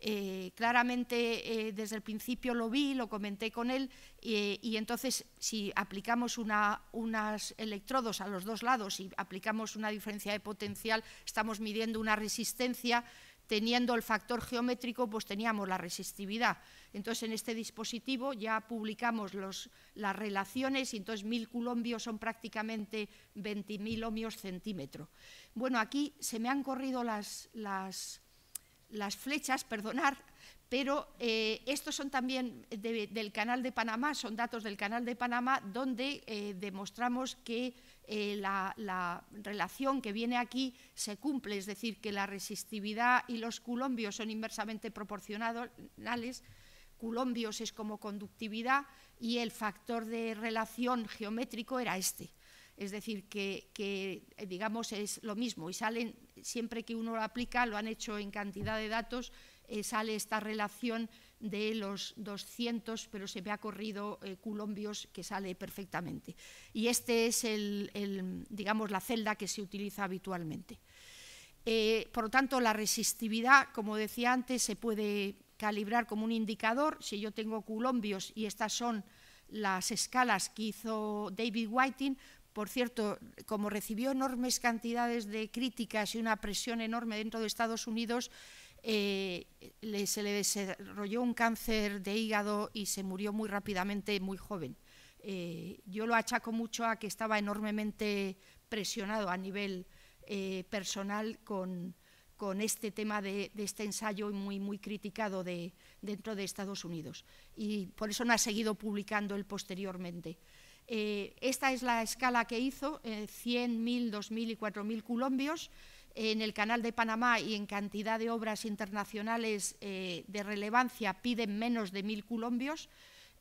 Eh, claramente eh, desde el principio lo vi, lo comenté con él, eh, y entonces si aplicamos unos electrodos a los dos lados y aplicamos una diferencia de potencial, estamos midiendo una resistencia teniendo el factor geométrico, pues teníamos la resistividad. Entonces, en este dispositivo ya publicamos los, las relaciones y entonces mil culombios son prácticamente 20.000 ohmios centímetro. Bueno, aquí se me han corrido las, las, las flechas, perdonar, pero eh, estos son también del Canal de Panamá, son datos del Canal de Panamá, donde eh, demostramos que eh, la, relación que viene aquí se cumple, es decir, que la resistividad y los culombios son inversamente proporcionales, culombios es como conductividad y el factor de relación geométrico era este. Es decir, que, digamos es lo mismo y salen, siempre que uno lo aplica, lo han hecho en cantidad de datos, eh, sale esta relación de los 200, pero se me ha corrido eh, colombios que sale perfectamente. Y este es, el, digamos, la celda que se utiliza habitualmente. Eh, por lo tanto, la resistividad, como decía antes, se puede calibrar como un indicador. Si yo tengo Culombios y estas son las escalas que hizo David Whiting, por cierto, como recibió enormes cantidades de críticas y una presión enorme dentro de Estados Unidos, eh, se le desarrolló un cáncer de hígado y se murió muy rápidamente, muy joven. Eh, yo lo achaco mucho a que estaba enormemente presionado a nivel eh, personal con, este tema de, este ensayo muy, muy criticado de, dentro de Estados Unidos. Y por eso no ha seguido publicando él posteriormente. esta es la escala que hizo, 100.000, 2.000 y 4.000 colombios en el Canal de Panamá y en cantidad de obras internacionales eh, de relevancia piden menos de 1.000 colombios.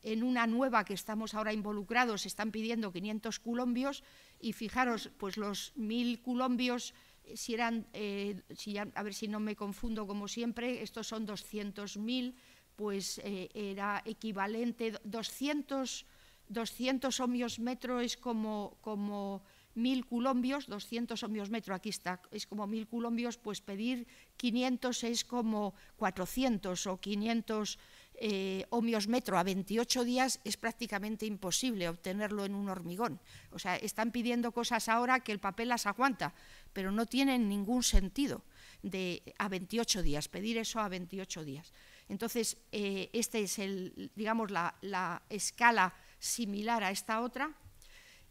En una nueva que estamos ahora involucrados están pidiendo 500 colombios y fijaros, pues los 1.000 colombios, eh, si eran, eh, si a ver si no me confundo como siempre, estos son 200.000, pues era equivalente, 200, 200 ohmios metro es como… como 1000 culombios, 200 ohmios metro, aquí está, es como 1000 culombios, pues pedir 500 es como 400 o 500 eh, ohmios metro a 28 días es prácticamente imposible obtenerlo en un hormigón. O sea, están pidiendo cosas ahora que el papel las aguanta, pero no tienen ningún sentido de a 28 días, pedir eso a 28 días. Entonces, eh, esta es el, digamos, la, la escala similar a esta otra,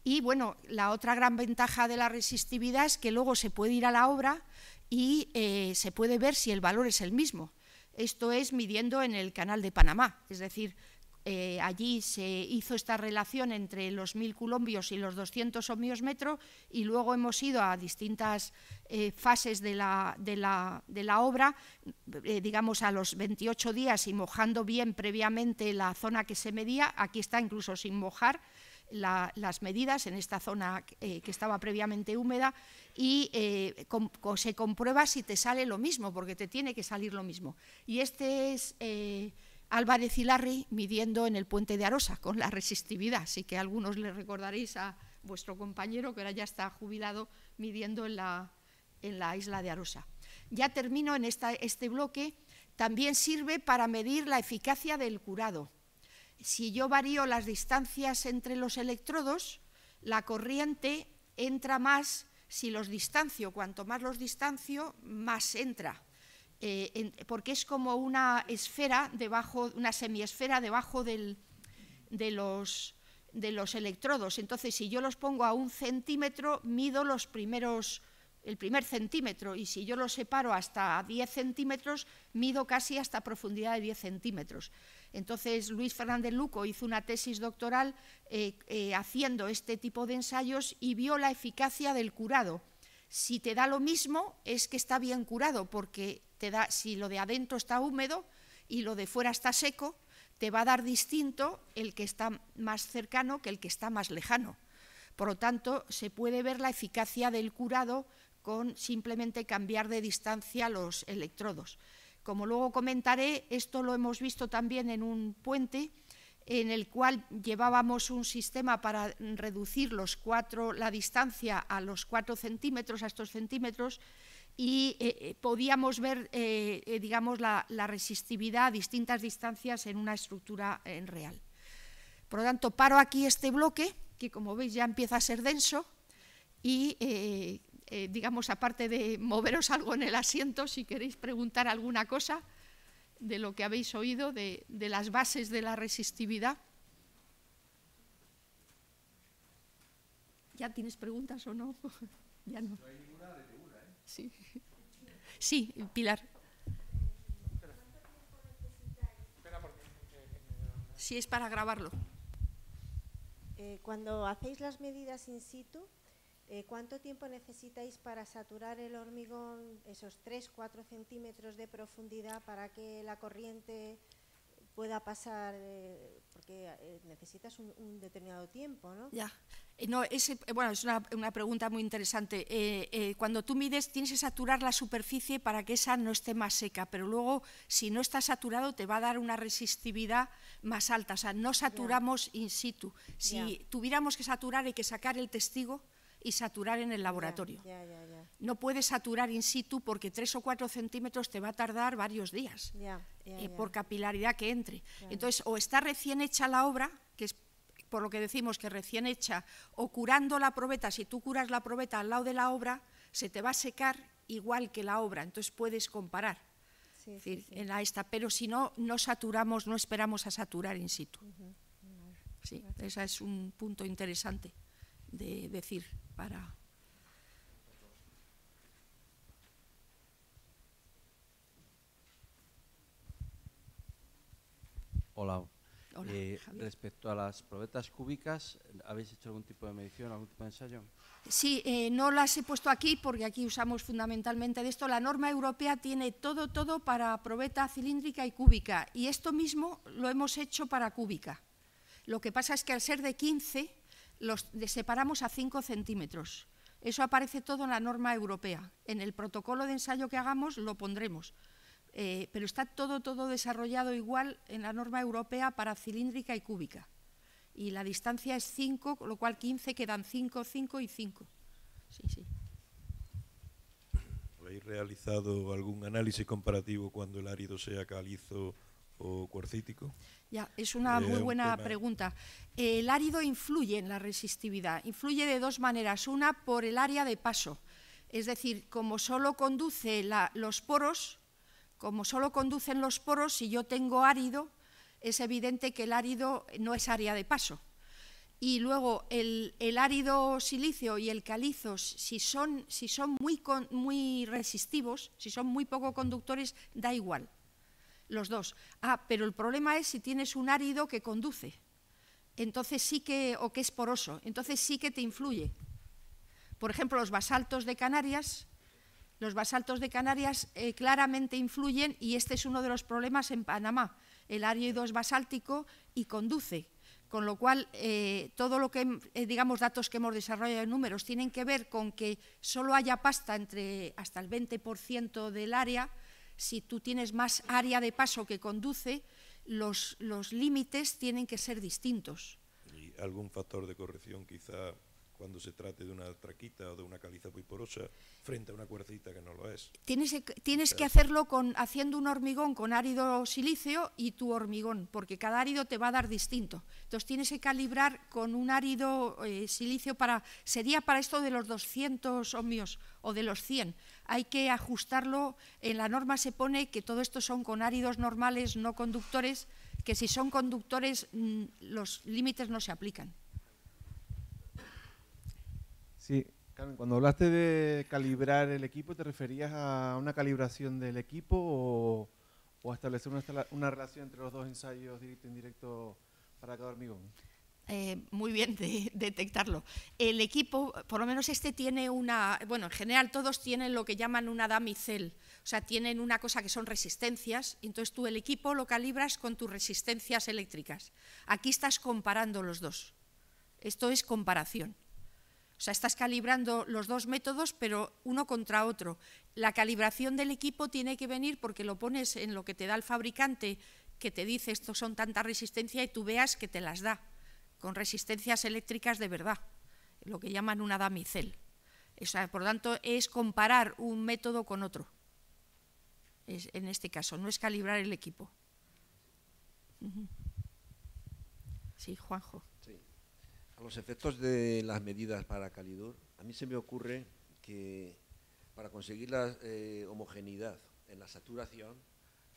y bueno, la otra gran ventaja de la resistividad es que luego se puede ir a la obra y eh, se puede ver si el valor es el mismo. Esto es midiendo en el canal de Panamá, es decir, eh, allí se hizo esta relación entre los 1.000 colombios y los 200 ohmios metro y luego hemos ido a distintas eh, fases de la, obra, digamos a los 28 días y mojando bien previamente la zona que se medía, aquí está incluso sin mojar, las medidas en esta zona eh, que estaba previamente húmeda y eh, se comprueba si te sale lo mismo, porque te tiene que salir lo mismo. Y este es eh, Álvarez y midiendo en el puente de Arosa con la resistividad, así que algunos le recordaréis a vuestro compañero que ahora ya está jubilado midiendo en la, en la isla de Arosa. Ya termino en esta, este bloque, también sirve para medir la eficacia del curado si yo varío las distancias entre los electrodos, la corriente entra más si los distancio. Cuanto más los distancio, más entra. Eh, porque es como una esfera debajo, una semiesfera debajo de, los, electrodos. Entonces, si yo los pongo a un centímetro, mido los primeros el primer centímetro y si yo los separo hasta 10 centímetros, mido casi hasta profundidad de 10 centímetros. Entonces, Luis Fernández Luco hizo una tesis doctoral eh, eh, haciendo este tipo de ensayos y vio la eficacia del curado. Si te da lo mismo, es que está bien curado, porque si lo de adentro está húmedo y lo de fuera está seco, te va a dar distinto el que está más cercano que el que está más lejano. Por lo tanto, se puede ver la eficacia del curado con simplemente cambiar de distancia los electrodos. Como luego comentaré, esto lo hemos visto también en un puente en el cual llevábamos un sistema para reducir los cuatro, la distancia a los cuatro centímetros, a estos centímetros, y eh, eh, podíamos ver, eh, digamos, la, resistividad a distintas distancias en una estructura en real. Por lo tanto, paro aquí este bloque, que como veis ya empieza a ser denso, y eh, digamos, aparte de moveros algo en el asiento, si queréis preguntar alguna cosa de lo que habéis oído, de, las bases de la resistividad. ¿Ya tienes preguntas o no? ya no. hay ninguna de ¿eh? Sí. sí, Pilar. Eh, si es para grabarlo. cuando hacéis las medidas in situ, eh, ¿cuánto tiempo necesitáis para saturar el hormigón, esos 3-4 centímetros de profundidad para que la corriente pueda pasar, eh, porque eh, necesitas un, determinado tiempo, ¿no? Ya. no, bueno, es una, pregunta muy interesante. cuando tú mides, tienes que saturar la superficie para que esa no esté más seca, pero luego, si no está saturado, te va a dar una resistividad más alta. O sea, no saturamos in situ. Si tuviéramos que saturar, y que sacar el testigo y saturar en el laboratorio. no puedes saturar in situ porque tres o cuatro centímetros te va a tardar varios días eh, por capilaridad que entre. Entonces, o está recién hecha la obra, que es por lo que decimos que recién hecha, o curando la probeta, si tú curas la probeta al lado de la obra, se te va a secar igual que la obra, entonces puedes comparar. en la esta, pero si no, no saturamos, no esperamos a saturar in situ. Sí, ese es un punto interesante de decir para Hola. Eh, respecto a las probetas cúbicas, ¿habéis hecho algún tipo de medición, algún tipo de ensayo? Sí, eh, no las he puesto aquí porque aquí usamos fundamentalmente de esto. La norma europea tiene todo, todo para probeta cilíndrica y cúbica y esto mismo lo hemos hecho para cúbica. Lo que pasa es que al ser de 15, los separamos a 5 centímetros. Eso aparece todo en la norma europea. En el protocolo de ensayo que hagamos lo pondremos. Eh, pero está todo, todo desarrollado igual en la norma europea para cilíndrica y cúbica. Y la distancia es 5, con lo cual 15 quedan 5, 5 y 5. Sí, sí. ¿Habéis realizado algún análisis comparativo cuando el árido sea calizo ya, es una eh, muy buena pregunta. El árido influye en la resistividad. Influye de dos maneras. Una, por el área de paso. Es decir, como solo conduce los poros, como solo conducen los poros, si yo tengo árido, es evidente que el árido no es área de paso. Y luego el, árido silicio y el calizos, si son, muy, muy resistivos, si son muy poco conductores, da igual. Los dos. Ah, pero el problema es si tienes un árido que conduce. Entonces sí que, o que es poroso, entonces sí que te influye. Por ejemplo, los basaltos de Canarias, los basaltos de Canarias eh, claramente influyen y este es uno de los problemas en Panamá. El árido es basáltico y conduce, con lo cual eh, todo lo que, eh, digamos, datos que hemos desarrollado en números tienen que ver con que solo haya pasta entre hasta el 20% del área, si tú tienes más área de paso que conduce, los, límites tienen que ser distintos. ¿Y algún factor de corrección quizá cuando se trate de una traquita o de una caliza muy porosa frente a una cuercita que no lo es. Tienes, que hacerlo con, haciendo un hormigón con árido silicio y tu hormigón, porque cada árido te va a dar distinto. Entonces tienes que calibrar con un árido eh, silicio para, sería para esto de los 200 ohmios o de los 100, hay que ajustarlo. En la norma se pone que todo esto son con áridos normales, no conductores, que si son conductores mm, los límites no se aplican. Sí, Carmen, cuando hablaste de calibrar el equipo, ¿te referías a una calibración del equipo o, a establecer una, una, relación entre los dos ensayos directo e indirecto para cada hormigón? Eh, muy bien de, detectarlo. El equipo, por lo menos este tiene una, bueno, en general todos tienen lo que llaman una damicel, o sea, tienen una cosa que son resistencias, entonces tú el equipo lo calibras con tus resistencias eléctricas. Aquí estás comparando los dos. Esto es comparación. O sea, estás calibrando los dos métodos, pero uno contra otro. La calibración del equipo tiene que venir porque lo pones en lo que te da el fabricante, que te dice esto son tanta resistencia y tú veas que te las da con resistencias eléctricas de verdad, lo que llaman una damicel. por lo tanto, es comparar un método con otro. en este caso, no es calibrar el equipo. Sí, Juanjo. Sí. A los efectos de las medidas para Calidur, a mí se me ocurre que para conseguir la eh, homogeneidad en la saturación,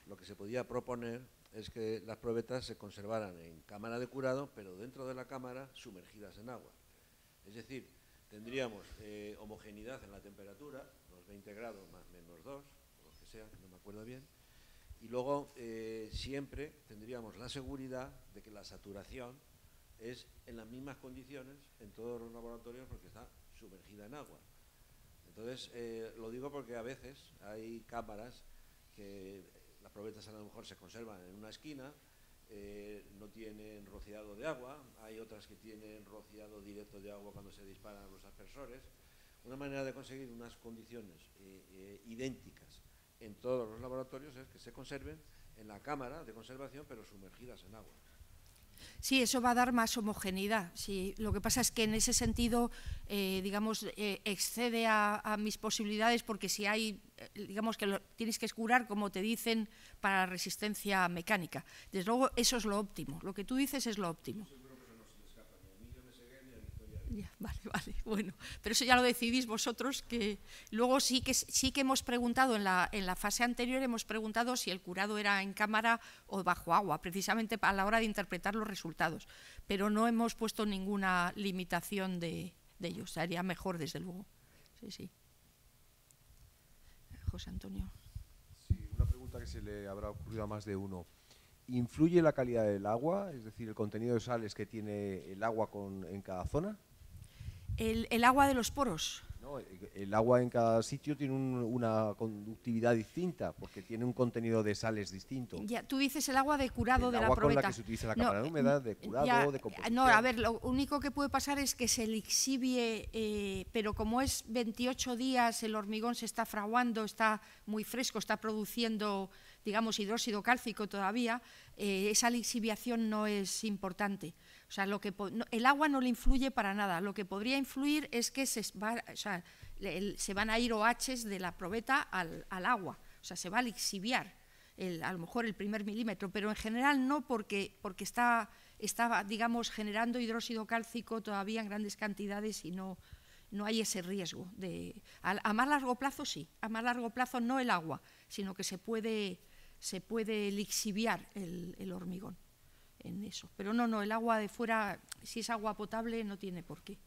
lo que se podía proponer es que las probetas se conservaran en cámara de curado, pero dentro de la cámara sumergidas en agua. Es decir, tendríamos eh, homogeneidad en la temperatura, los 20 grados más menos 2, o lo que sea, no me acuerdo bien, y luego eh, siempre tendríamos la seguridad de que la saturación es en las mismas condiciones en todos los laboratorios porque está sumergida en agua. Entonces, eh, lo digo porque a veces hay cámaras que las probetas a lo mejor se conservan en una esquina, eh, no tienen rociado de agua, hay otras que tienen rociado directo de agua cuando se disparan los aspersores. Una manera de conseguir unas condiciones eh, eh, idénticas en todos los laboratorios es que se conserven en la cámara de conservación, pero sumergidas en agua. Sí, eso va a dar más homogeneidad. Sí. Lo que pasa es que en ese sentido, eh, digamos, eh, excede a, mis posibilidades porque si hay, eh, digamos, que tienes que curar, como te dicen, para la resistencia mecánica. Desde luego, eso es lo óptimo. Lo que tú dices es lo óptimo. vale, vale, bueno. Pero eso ya lo decidís vosotros, que luego sí que, sí que hemos preguntado, en la, en la fase anterior hemos preguntado si el curado era en cámara o bajo agua, precisamente a la hora de interpretar los resultados, pero no hemos puesto ninguna limitación de, de ello, sería mejor desde luego. Sí, sí. José Antonio. Sí, una pregunta que se le habrá ocurrido a más de uno. ¿Influye la calidad del agua, es decir, el contenido de sales que tiene el agua con, en cada zona? El, agua de los poros. No, eh, el agua en cada sitio tiene una conductividad distinta, porque tiene un contenido de sales distinto. Ya, tú dices el agua de curado de la probeta. con la que se utiliza la cámara de humedad, de curado, de composición. No, a ver, lo único que puede pasar es que se lixivie, eh, pero como es 28 días, el hormigón se está fraguando, está muy fresco, está produciendo, digamos, hidróxido cálcico todavía, eh, esa lixiviación no es importante. O sea, lo que el agua no le influye para nada. Lo que podría influir es que se, se van a ir OHs de la probeta al, agua. O sea, se va a lixiviar a lo mejor el primer milímetro, pero en general no porque, está, digamos, generando hidróxido cálcico todavía en grandes cantidades y no, hay ese riesgo. De, a, más largo plazo sí, a más largo plazo no el agua, sino que se puede, se puede lixiviar el hormigón en eso. Pero no, no, el agua de fuera, si es agua potable, no tiene por qué.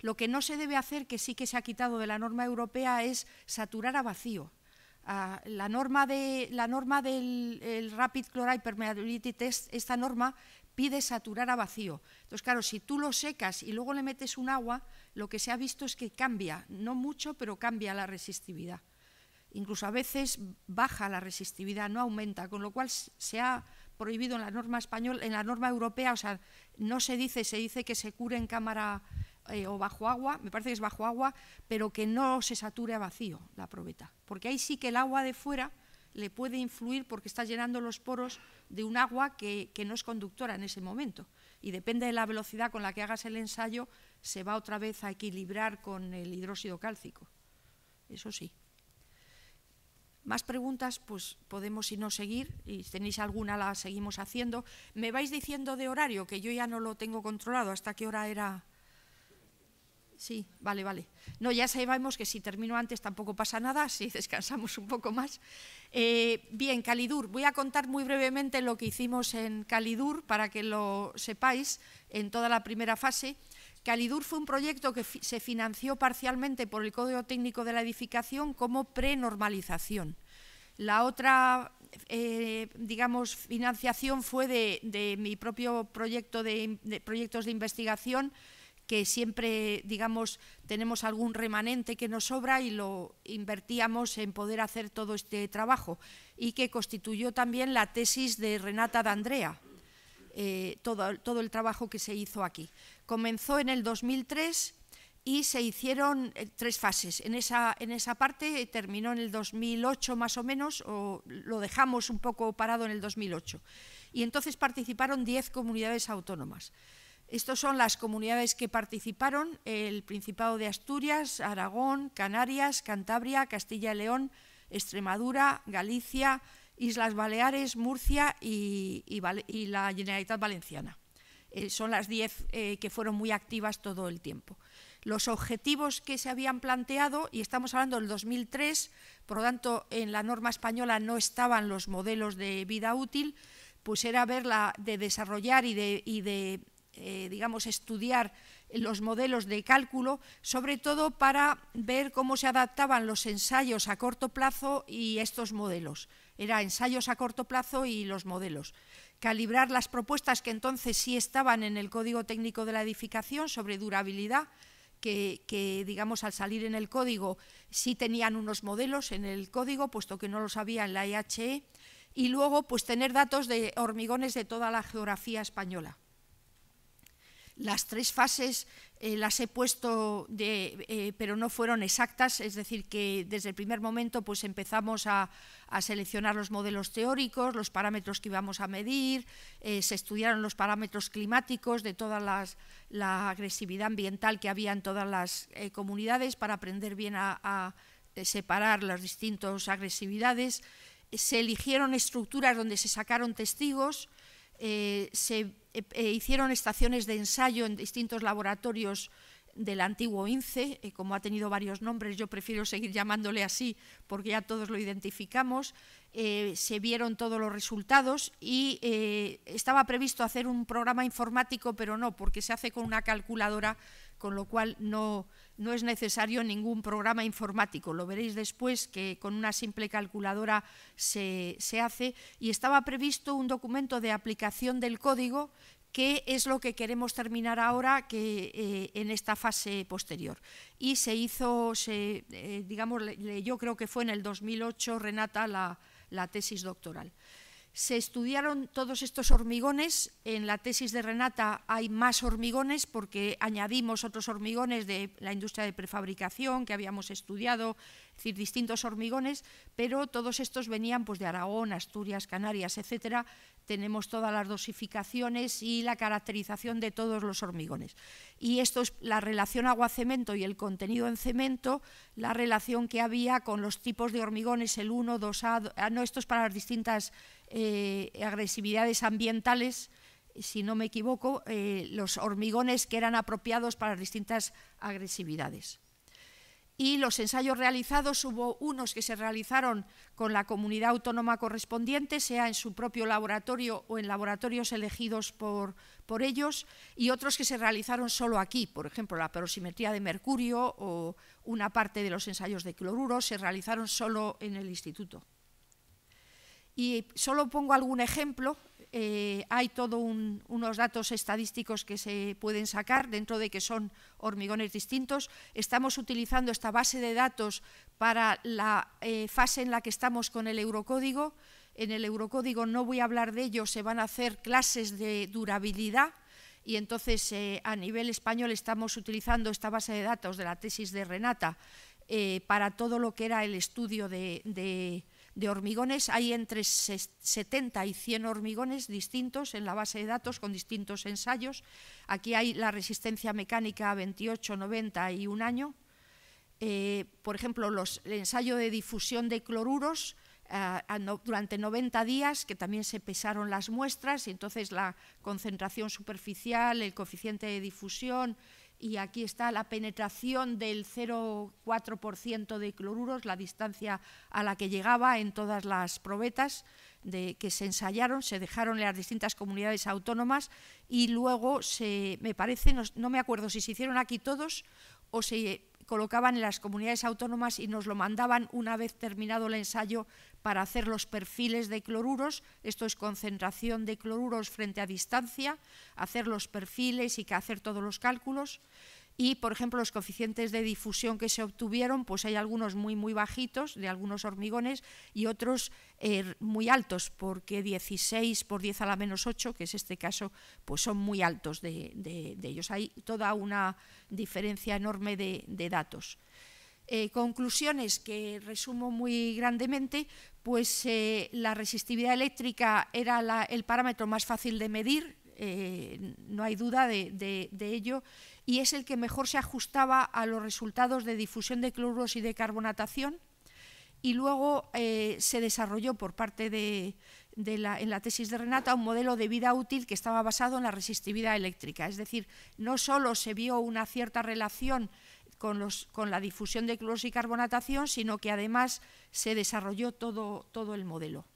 Lo que no se debe hacer, que sí que se ha quitado de la norma europea, es saturar a vacío. la, norma de, la norma del Rapid Chloride Permeability Test, esta norma pide saturar a vacío. Entonces, claro, si tú lo secas y luego le metes un agua, lo que se ha visto es que cambia, no mucho, pero cambia la resistividad. Incluso a veces baja la resistividad, no aumenta, con lo cual se ha prohibido en la norma española, en la norma europea, o sea, no se dice, se dice que se cure en cámara eh, o bajo agua, me parece que es bajo agua, pero que no se sature a vacío la probeta, porque ahí sí que el agua de fuera le puede influir porque está llenando los poros de un agua que, que no es conductora en ese momento. Y depende de la velocidad con la que hagas el ensayo, se va otra vez a equilibrar con el hidróxido cálcico. Eso sí. Más preguntas, pues podemos si no seguir, y si tenéis alguna la seguimos haciendo. Me vais diciendo de horario, que yo ya no lo tengo controlado, hasta qué hora era... Sí, vale, vale. No, ya sabemos que si termino antes tampoco pasa nada, si descansamos un poco más. Eh, bien, Calidur. Voy a contar muy brevemente lo que hicimos en Calidur para que lo sepáis en toda la primera fase. Calidur fue un proyecto que se financió parcialmente por el Código Técnico de la Edificación como prenormalización. La otra, eh, digamos, financiación fue de, mi propio proyecto de, de, proyectos de investigación que siempre, digamos, tenemos algún remanente que nos sobra y lo invertíamos en poder hacer todo este trabajo y que constituyó también la tesis de Renata D'Andrea, eh, todo, el trabajo que se hizo aquí. Comenzó en el 2003 y se hicieron eh, tres fases. En esa, en esa parte terminó en el 2008 más o menos, o lo dejamos un poco parado en el 2008. Y entonces participaron 10 comunidades autónomas. Estas son las comunidades que participaron, el Principado de Asturias, Aragón, Canarias, Cantabria, Castilla y León, Extremadura, Galicia, Islas Baleares, Murcia y, la Generalitat Valenciana. Eh, son las diez eh, que fueron muy activas todo el tiempo. Los objetivos que se habían planteado, y estamos hablando del 2003, por lo tanto, en la norma española no estaban los modelos de vida útil, pues era verla de desarrollar y de, y de eh, digamos, estudiar los modelos de cálculo, sobre todo para ver cómo se adaptaban los ensayos a corto plazo y estos modelos. Era ensayos a corto plazo y los modelos. Calibrar las propuestas que entonces sí estaban en el Código Técnico de la Edificación sobre durabilidad, que, digamos al salir en el código sí tenían unos modelos en el código, puesto que no los había en la IHE, e, y luego pues tener datos de hormigones de toda la geografía española. Las tres fases eh, las he puesto, de, eh, pero no fueron exactas, es decir, que desde el primer momento pues empezamos a, seleccionar los modelos teóricos, los parámetros que íbamos a medir, eh, se estudiaron los parámetros climáticos de toda la agresividad ambiental que había en todas las comunidades para aprender bien a separar las distintas agresividades, se eligieron estructuras donde se sacaron testigos, eh, se eh, eh, hicieron estaciones de ensayo en distintos laboratorios del antiguo INCE, como ha tenido varios nombres, yo prefiero seguir llamándole así porque ya todos lo identificamos, se vieron todos los resultados y estaba previsto hacer un programa informático, pero no, porque se hace con una calculadora, con lo cual no, no es necesario ningún programa informático. Lo veréis después que con una simple calculadora se, hace. Y estaba previsto un documento de aplicación del código que es lo que queremos terminar ahora que, eh, en esta fase posterior. Y se hizo, eh, digamos, yo creo que fue en el 2008, Renata, la tesis doctoral se estudiaron todos estos hormigones. En la tesis de Renata hay más hormigones porque añadimos otros hormigones de la industria de prefabricación que habíamos estudiado, es decir, distintos hormigones, pero todos estos venían pues, de Aragón, Asturias, Canarias, etcétera, tenemos todas las dosificaciones y la caracterización de todos los hormigones. Y esto es la relación agua-cemento y el contenido en cemento, la relación que había con los tipos de hormigones, el 1, 2A, ah, no, esto es para las distintas eh, agresividades ambientales, si no me equivoco, eh, los hormigones que eran apropiados para las distintas agresividades y los ensayos realizados hubo unos que se realizaron con la comunidad autónoma correspondiente, sea en su propio laboratorio o en laboratorios elegidos por, por ellos, y otros que se realizaron solo aquí, por ejemplo, la perosimetría de mercurio o una parte de los ensayos de cloruro se realizaron solo en el instituto. Y solo pongo algún ejemplo eh, hay todos unos datos estadísticos que se pueden sacar dentro de que son hormigones distintos. Estamos utilizando esta base de datos para la eh, fase en la que estamos con el eurocódigo. En el eurocódigo no voy a hablar de ello, se van a hacer clases de durabilidad y entonces eh, a nivel español estamos utilizando esta base de datos de la tesis de Renata para todo lo que era el estudio de de hormigones. Hay entre 70 y 100 hormigones distintos en la base de datos con distintos ensayos. Aquí hay la resistencia mecánica 28, 90 y un año. Eh, por ejemplo, el ensayo de difusión de cloruros eh, durante 90 días, que también se pesaron las muestras, y entonces la concentración superficial, el coeficiente de difusión, y aquí está la penetración del 0,4% de cloruros, la distancia a la que llegaba en todas las probetas de, que se ensayaron, se dejaron en las distintas comunidades autónomas y luego se, me parece, no, no me acuerdo si se hicieron aquí todos o se colocaban en las comunidades autónomas y nos lo mandaban una vez terminado el ensayo para hacer los perfiles de cloruros, esto es concentración de cloruros frente a distancia, hacer los perfiles y que hacer todos los cálculos y, por ejemplo, los coeficientes de difusión que se obtuvieron, pues hay algunos muy, muy bajitos, de algunos hormigones, y otros eh, muy altos, porque 16 por 10 a la menos 8, que es este caso, pues son muy altos de, ellos. Hay toda una diferencia enorme de, datos. Eh, conclusiones que resumo muy grandemente, pues eh, la resistividad eléctrica era el parámetro más fácil de medir, no hay duda de ello, y es el que mejor se ajustaba a los resultados de difusión de cloros y de carbonatación. Y luego eh, se desarrolló por parte de, en la tesis de Renata un modelo de vida útil que estaba basado en la resistividad eléctrica. Es decir, no solo se vio una cierta relación con, la difusión de cloros y carbonatación, sino que además se desarrolló todo el modelo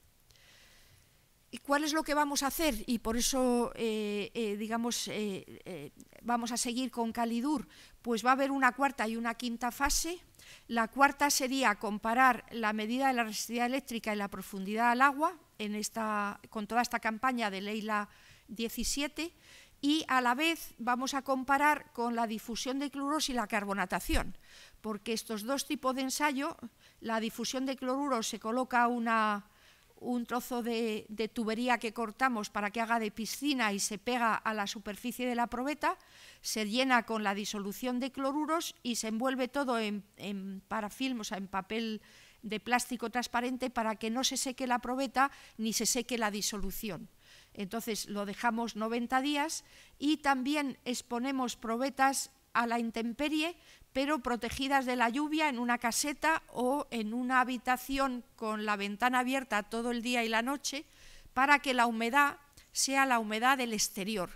cuál es lo que vamos a hacer y por eso, eh, eh, digamos, eh, vamos a seguir con Calidur, pues va a haber una cuarta y una quinta fase. La cuarta sería comparar la medida de la resistencia eléctrica y la profundidad al agua en esta, con toda esta campaña de Leila 17 y a la vez vamos a comparar con la difusión de cloruros y la carbonatación, porque estos dos tipos de ensayo, la difusión de cloruros se coloca una, un trozo de, tubería que cortamos para que haga de piscina y se pega a la superficie de la probeta, se llena con la disolución de cloruros y se envuelve todo en, en parafilm, o sea, en papel de plástico transparente para que no se seque la probeta ni se seque la disolución. Entonces lo dejamos 90 días y también exponemos probetas a la intemperie, pero protegidas de la lluvia en una caseta o en una habitación con la ventana abierta todo el día y la noche para que la humedad sea la humedad del exterior.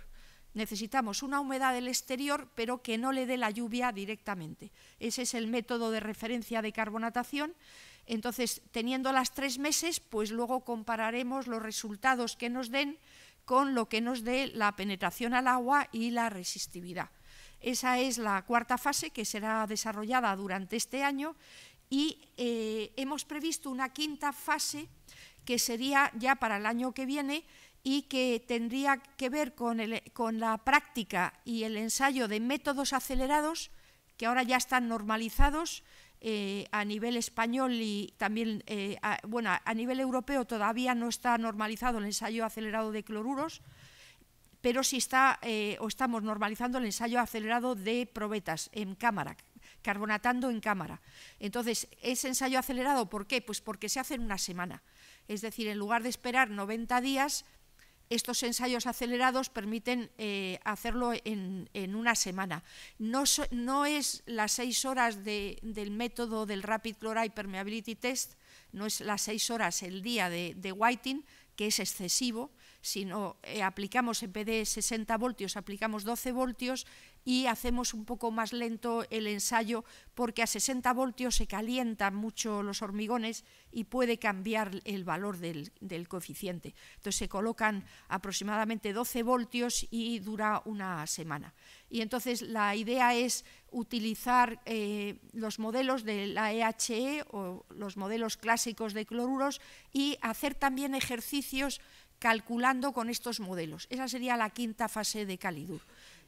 Necesitamos una humedad del exterior, pero que no le dé la lluvia directamente. Ese es el método de referencia de carbonatación. Entonces, teniendo las tres meses, pues luego compararemos los resultados que nos den con lo que nos dé la penetración al agua y la resistividad. Esa es la cuarta fase que será desarrollada durante este año y eh, hemos previsto una quinta fase que sería ya para el año que viene y que tendría que ver con, la práctica y el ensayo de métodos acelerados que ahora ya están normalizados eh, a nivel español y también, eh, bueno, a nivel europeo todavía no está normalizado el ensayo acelerado de cloruros, pero si está eh, o estamos normalizando el ensayo acelerado de probetas en cámara, carbonatando en cámara. Entonces, ese ensayo acelerado, ¿por qué? Pues porque se hace en una semana. Es decir, en lugar de esperar 90 días, estos ensayos acelerados permiten eh, hacerlo en, una semana. No, es las seis horas del método del Rapid Chloride Permeability Test, no es las seis horas el día de whiting, que es excesivo, si no eh, aplicamos en vez de 60 voltios, aplicamos 12 voltios y hacemos un poco más lento el ensayo porque a 60 voltios se calientan mucho los hormigones y puede cambiar el valor del, coeficiente. Entonces se colocan aproximadamente 12 voltios y dura una semana. Y entonces la idea es utilizar eh, los modelos de la EHE e o los modelos clásicos de cloruros y hacer también ejercicios calculando con estos modelos. Esa sería la quinta fase de Calidur.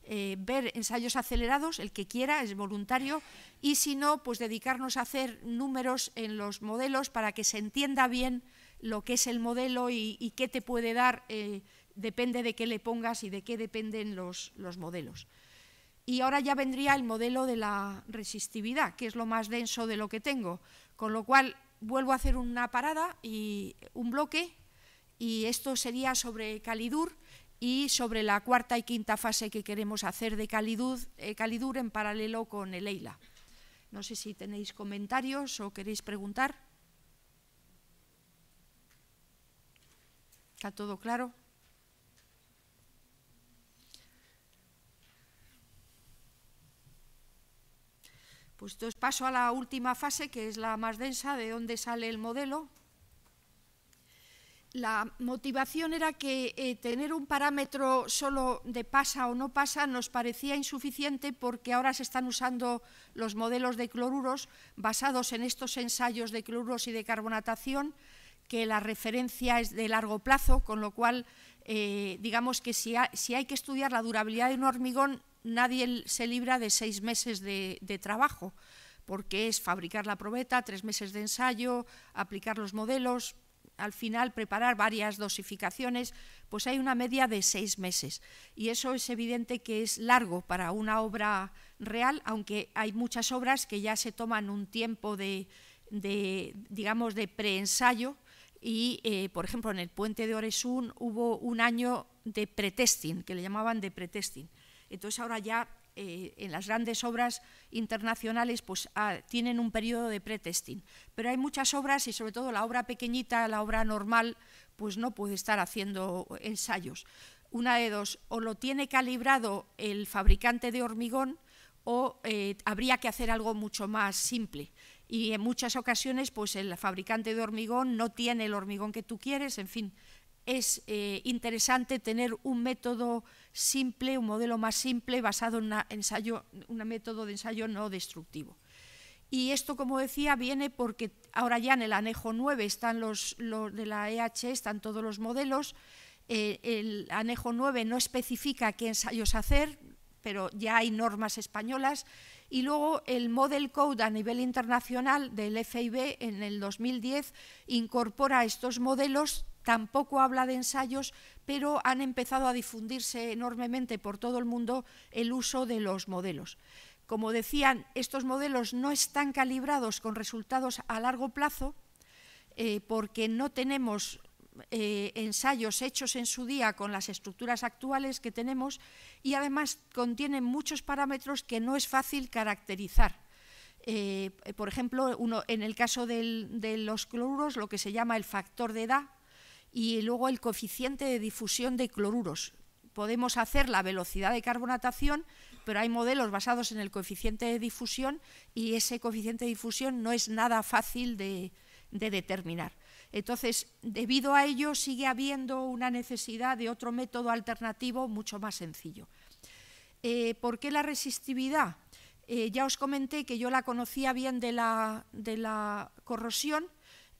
Eh, ver ensayos acelerados, el que quiera, es voluntario, y si no, pues dedicarnos a hacer números en los modelos para que se entienda bien lo que es el modelo y, qué te puede dar, eh, depende de qué le pongas y de qué dependen los, los modelos. Y ahora ya vendría el modelo de la resistividad, que es lo más denso de lo que tengo, con lo cual vuelvo a hacer una parada y un bloque y esto sería sobre Calidur y sobre la cuarta y quinta fase que queremos hacer de eh, Calidur, en paralelo con el EILA. No sé si tenéis comentarios o queréis preguntar. ¿Está todo claro? Pues entonces paso a la última fase, que es la más densa, de dónde sale el modelo la motivación era que eh, tener un parámetro solo de pasa o no pasa nos parecía insuficiente porque ahora se están usando los modelos de cloruros basados en estos ensayos de cloruros y de carbonatación, que la referencia es de largo plazo, con lo cual, eh, digamos que si, hay que estudiar la durabilidad de un hormigón, nadie se libra de seis meses de, de trabajo porque es fabricar la probeta, tres meses de ensayo, aplicar los modelos, al final preparar varias dosificaciones, pues hay una media de seis meses. Y eso es evidente que es largo para una obra real, aunque hay muchas obras que ya se toman un tiempo de, digamos, de preensayo. Y, eh, por ejemplo, en el puente de Oresún hubo un año de pretesting, que le llamaban de pretesting. Entonces ahora ya eh, en las grandes obras internacionales pues, ah, tienen un periodo de pretesting, pero hay muchas obras y sobre todo la obra pequeñita, la obra normal, pues no puede estar haciendo ensayos. Una de dos, o lo tiene calibrado el fabricante de hormigón o eh, habría que hacer algo mucho más simple y en muchas ocasiones pues el fabricante de hormigón no tiene el hormigón que tú quieres, en fin, es eh, interesante tener un método simple, un modelo más simple basado en un método de ensayo no destructivo. Y esto, como decía, viene porque ahora ya en el anejo 9 están los, de la EH, están todos los modelos. Eh, el anejo 9 no especifica qué ensayos hacer, pero ya hay normas españolas. Y luego el Model Code a nivel internacional del FIB en el 2010 incorpora estos modelos tampoco habla de ensayos, pero han empezado a difundirse enormemente por todo el mundo el uso de los modelos. Como decían, estos modelos no están calibrados con resultados a largo plazo eh, porque no tenemos eh, ensayos hechos en su día con las estructuras actuales que tenemos y además contienen muchos parámetros que no es fácil caracterizar. Eh, por ejemplo, en el caso de los cloruros, lo que se llama el factor de edad, y luego el coeficiente de difusión de cloruros. Podemos hacer la velocidad de carbonatación, pero hay modelos basados en el coeficiente de difusión y ese coeficiente de difusión no es nada fácil de, determinar. Entonces, debido a ello, sigue habiendo una necesidad de otro método alternativo mucho más sencillo. Eh, ¿Por qué la resistividad? Eh, ya os comenté que yo la conocía bien de la corrosión,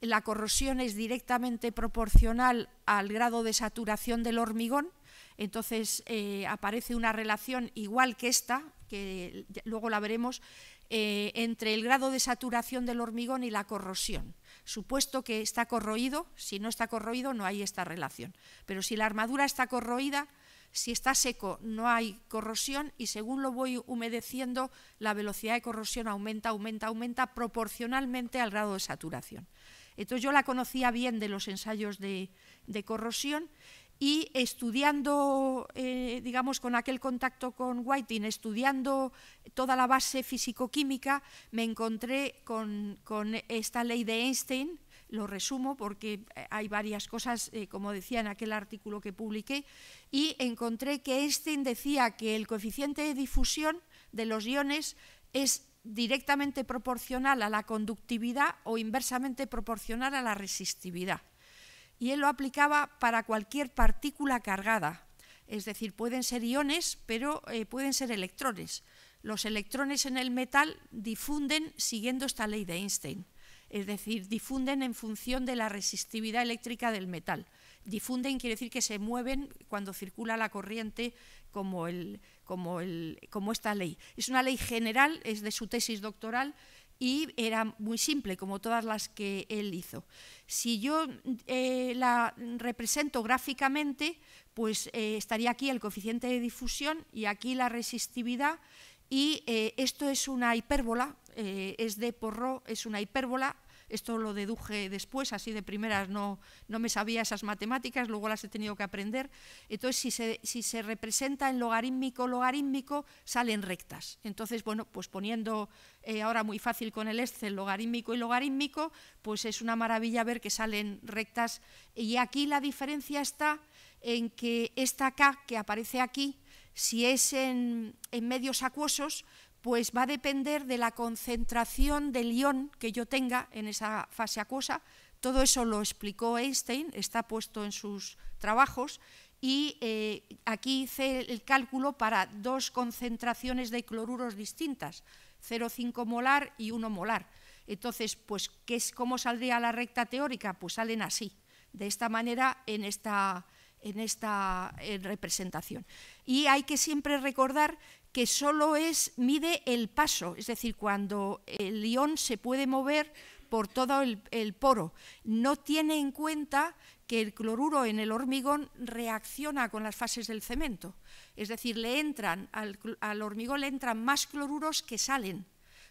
la corrosión es directamente proporcional al grado de saturación del hormigón, entonces eh, aparece una relación igual que esta, que luego la veremos, eh, entre el grado de saturación del hormigón y la corrosión. Supuesto que está corroído, si no está corroído no hay esta relación, pero si la armadura está corroída, si está seco no hay corrosión y según lo voy humedeciendo la velocidad de corrosión aumenta, aumenta, aumenta proporcionalmente al grado de saturación. Entonces yo la conocía bien de los ensayos de, corrosión y estudiando, eh, digamos, con aquel contacto con Whiting, estudiando toda la base fisicoquímica, me encontré con, esta ley de Einstein, lo resumo porque hay varias cosas, eh, como decía en aquel artículo que publiqué, y encontré que Einstein decía que el coeficiente de difusión de los iones es directamente proporcional a la conductividad o inversamente proporcional a la resistividad. Y él lo aplicaba para cualquier partícula cargada, es decir, pueden ser iones, pero eh, pueden ser electrones. Los electrones en el metal difunden siguiendo esta ley de Einstein, es decir, difunden en función de la resistividad eléctrica del metal. Difunden quiere decir que se mueven cuando circula la corriente como el, como, esta ley. Es una ley general, es de su tesis doctoral y era muy simple, como todas las que él hizo. Si yo eh, la represento gráficamente, pues eh, estaría aquí el coeficiente de difusión y aquí la resistividad y eh, esto es una hipérbola, es de porro es una hipérbola esto lo deduje después, así de primeras no, no me sabía esas matemáticas, luego las he tenido que aprender. Entonces, si se, si se representa en logarítmico, logarítmico, salen rectas. Entonces, bueno, pues poniendo eh, ahora muy fácil con el Excel logarítmico y logarítmico, pues es una maravilla ver que salen rectas. Y aquí la diferencia está en que esta K que aparece aquí, si es en, medios acuosos, pues va a depender de la concentración del ion que yo tenga en esa fase acuosa. Todo eso lo explicó Einstein, está puesto en sus trabajos, y eh, aquí hice el cálculo para dos concentraciones de cloruros distintas, 0,5 molar y 1 molar. Entonces, pues, ¿qué es, ¿cómo saldría la recta teórica? Pues salen así, de esta manera en esta en esta representación. Y hay que siempre recordar que solo es, mide el paso, es decir, cuando el ión se puede mover por todo el, poro. No tiene en cuenta que el cloruro en el hormigón reacciona con las fases del cemento. Es decir, le entran al, al hormigón le entran más cloruros que salen,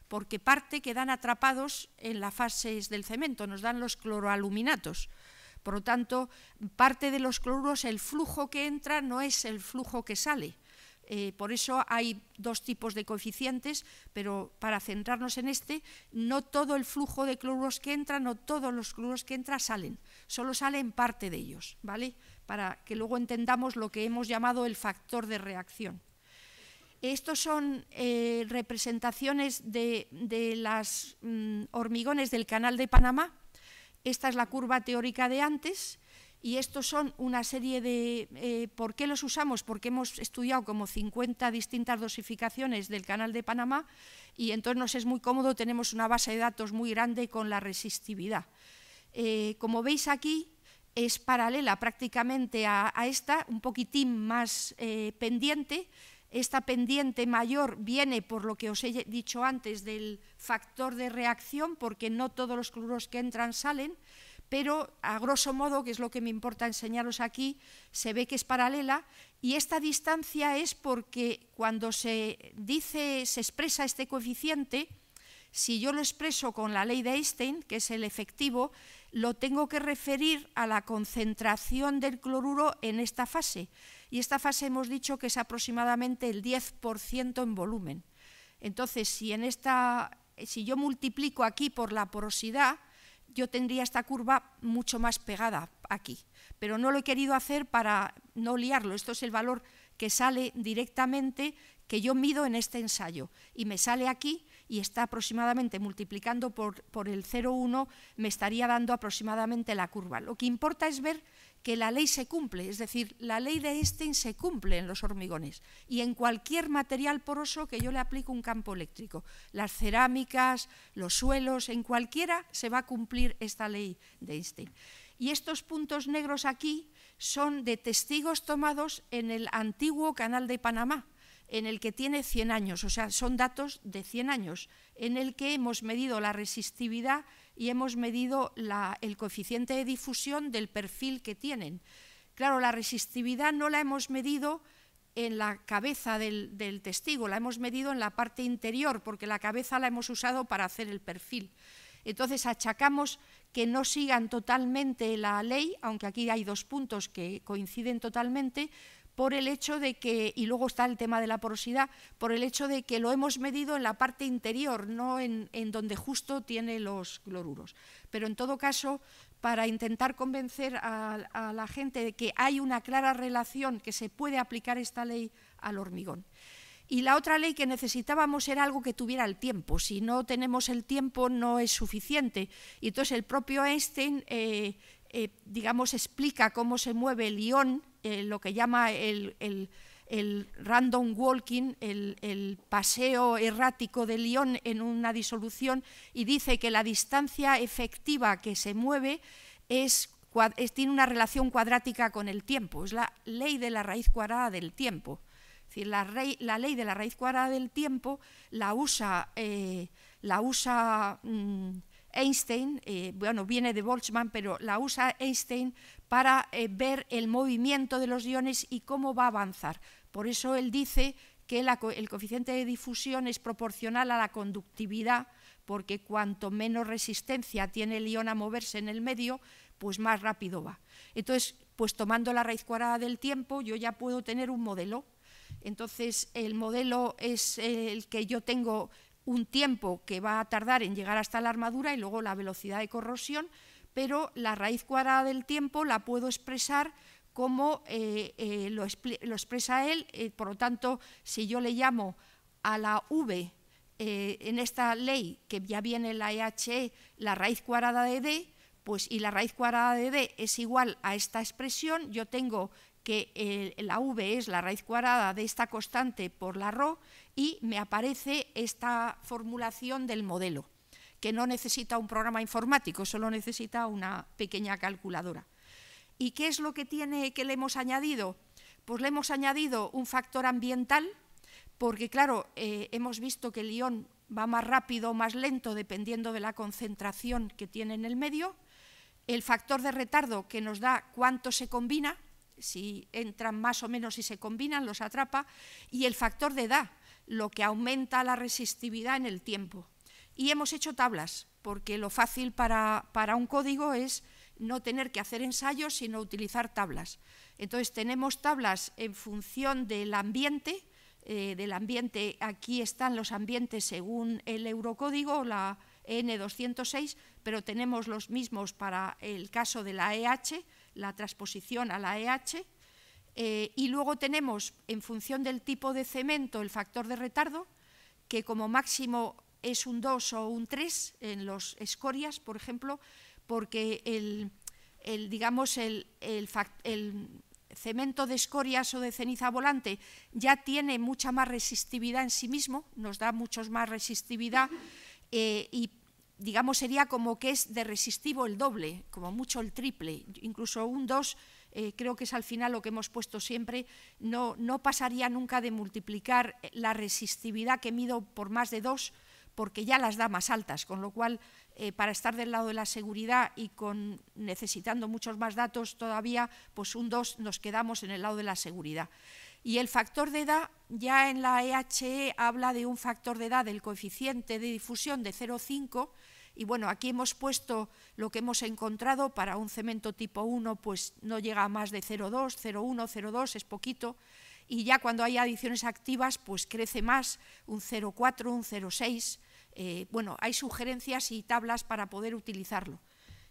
porque parte quedan atrapados en las fases del cemento, nos dan los cloroaluminatos. Por lo tanto, parte de los cloruros, el flujo que entra no es el flujo que sale. Eh, por eso hay dos tipos de coeficientes, pero para centrarnos en este, no todo el flujo de cloruros que entra, no todos los cloruros que entran salen, solo salen parte de ellos, ¿vale? Para que luego entendamos lo que hemos llamado el factor de reacción. Estos son eh, representaciones de, las mm, hormigones del canal de Panamá, esta es la curva teórica de antes y estos son una serie de... Eh, ¿Por qué los usamos? Porque hemos estudiado como 50 distintas dosificaciones del canal de Panamá y entonces nos es muy cómodo, tenemos una base de datos muy grande con la resistividad. Eh, como veis aquí, es paralela prácticamente a, esta, un poquitín más eh, pendiente, esta pendiente mayor viene por lo que os he dicho antes del factor de reacción, porque no todos los cloruros que entran salen, pero a grosso modo, que es lo que me importa enseñaros aquí, se ve que es paralela y esta distancia es porque cuando se dice, se expresa este coeficiente, si yo lo expreso con la ley de Einstein, que es el efectivo, lo tengo que referir a la concentración del cloruro en esta fase y esta fase hemos dicho que es aproximadamente el 10% en volumen. Entonces, si, en esta, si yo multiplico aquí por la porosidad, yo tendría esta curva mucho más pegada aquí. Pero no lo he querido hacer para no liarlo. Esto es el valor que sale directamente que yo mido en este ensayo. Y me sale aquí y está aproximadamente multiplicando por, por el 0,1, me estaría dando aproximadamente la curva. Lo que importa es ver que la ley se cumple, es decir, la ley de Einstein se cumple en los hormigones y en cualquier material poroso que yo le aplique un campo eléctrico. Las cerámicas, los suelos, en cualquiera se va a cumplir esta ley de Einstein. Y estos puntos negros aquí son de testigos tomados en el antiguo canal de Panamá, en el que tiene 100 años, o sea, son datos de 100 años, en el que hemos medido la resistividad y hemos medido el coeficiente de difusión del perfil que tienen. Claro, la resistividad no la hemos medido en la cabeza del, testigo, la hemos medido en la parte interior, porque la cabeza la hemos usado para hacer el perfil. Entonces achacamos que no sigan totalmente la ley, aunque aquí hay dos puntos que coinciden totalmente, por el hecho de que, y luego está el tema de la porosidad, por el hecho de que lo hemos medido en la parte interior, no en, donde justo tiene los cloruros. Pero en todo caso, para intentar convencer a, la gente de que hay una clara relación, que se puede aplicar esta ley al hormigón. Y la otra ley que necesitábamos era algo que tuviera el tiempo. Si no tenemos el tiempo, no es suficiente. Y entonces el propio Einstein, eh, eh, digamos, explica cómo se mueve el ión eh, lo que llama el, random walking, el, paseo errático de león en una disolución, y dice que la distancia efectiva que se mueve es, tiene una relación cuadrática con el tiempo, es la ley de la raíz cuadrada del tiempo. Es la, la ley de la raíz cuadrada del tiempo la usa, eh, la usa mm, Einstein, eh, bueno, viene de Boltzmann, pero la usa Einstein para eh, ver el movimiento de los iones y cómo va a avanzar. Por eso él dice que el coeficiente de difusión es proporcional a la conductividad, porque cuanto menos resistencia tiene el ion a moverse en el medio, pues más rápido va. Entonces, pues tomando la raíz cuadrada del tiempo, yo ya puedo tener un modelo. Entonces, el modelo es eh, el que yo tengo un tiempo que va a tardar en llegar hasta la armadura y luego la velocidad de corrosión pero la raíz cuadrada del tiempo la puedo expresar como eh, eh, lo, expresa él, eh, por lo tanto, si yo le llamo a la V en esta ley, que ya viene la EHE, e, la raíz cuadrada de D, pues y la raíz cuadrada de D es igual a esta expresión, yo tengo que la v es la raíz cuadrada de esta constante por la ρ y me aparece esta formulación del modelo que no necesita un programa informático, solo necesita una pequeña calculadora. ¿Y qué es lo que tiene que le hemos añadido? Pues le hemos añadido un factor ambiental, porque claro, eh, hemos visto que el ión va más rápido o más lento dependiendo de la concentración que tiene en el medio, el factor de retardo que nos da cuánto se combina, si entran más o menos y se combinan, los atrapa, y el factor de edad, lo que aumenta la resistividad en el tiempo. Y hemos hecho tablas, porque lo fácil para, para un código es no tener que hacer ensayos, sino utilizar tablas. Entonces, tenemos tablas en función del ambiente, eh, del ambiente, aquí están los ambientes según el eurocódigo, la N206, pero tenemos los mismos para el caso de la EH, la transposición a la EH, eh, y luego tenemos, en función del tipo de cemento, el factor de retardo, que como máximo es un 2 o un 3 en los escorias, por ejemplo, porque el, digamos, el, el, cemento de escorias o de ceniza volante ya tiene mucha más resistividad en sí mismo, nos da muchos más resistividad eh, y digamos sería como que es de resistivo el doble, como mucho el triple, incluso un 2 eh, creo que es al final lo que hemos puesto siempre, no, no pasaría nunca de multiplicar la resistividad que mido por más de 2 porque ya las da más altas, con lo cual, eh, para estar del lado de la seguridad y con, necesitando muchos más datos todavía, pues un 2 nos quedamos en el lado de la seguridad. Y el factor de edad, ya en la EHE e habla de un factor de edad del coeficiente de difusión de 0,5, y bueno, aquí hemos puesto lo que hemos encontrado para un cemento tipo 1, pues no llega a más de 0,2, 0,1, 0,2, es poquito, y ya cuando hay adiciones activas, pues crece más, un 0,4, un 0,6, eh, bueno, hay sugerencias y tablas para poder utilizarlo.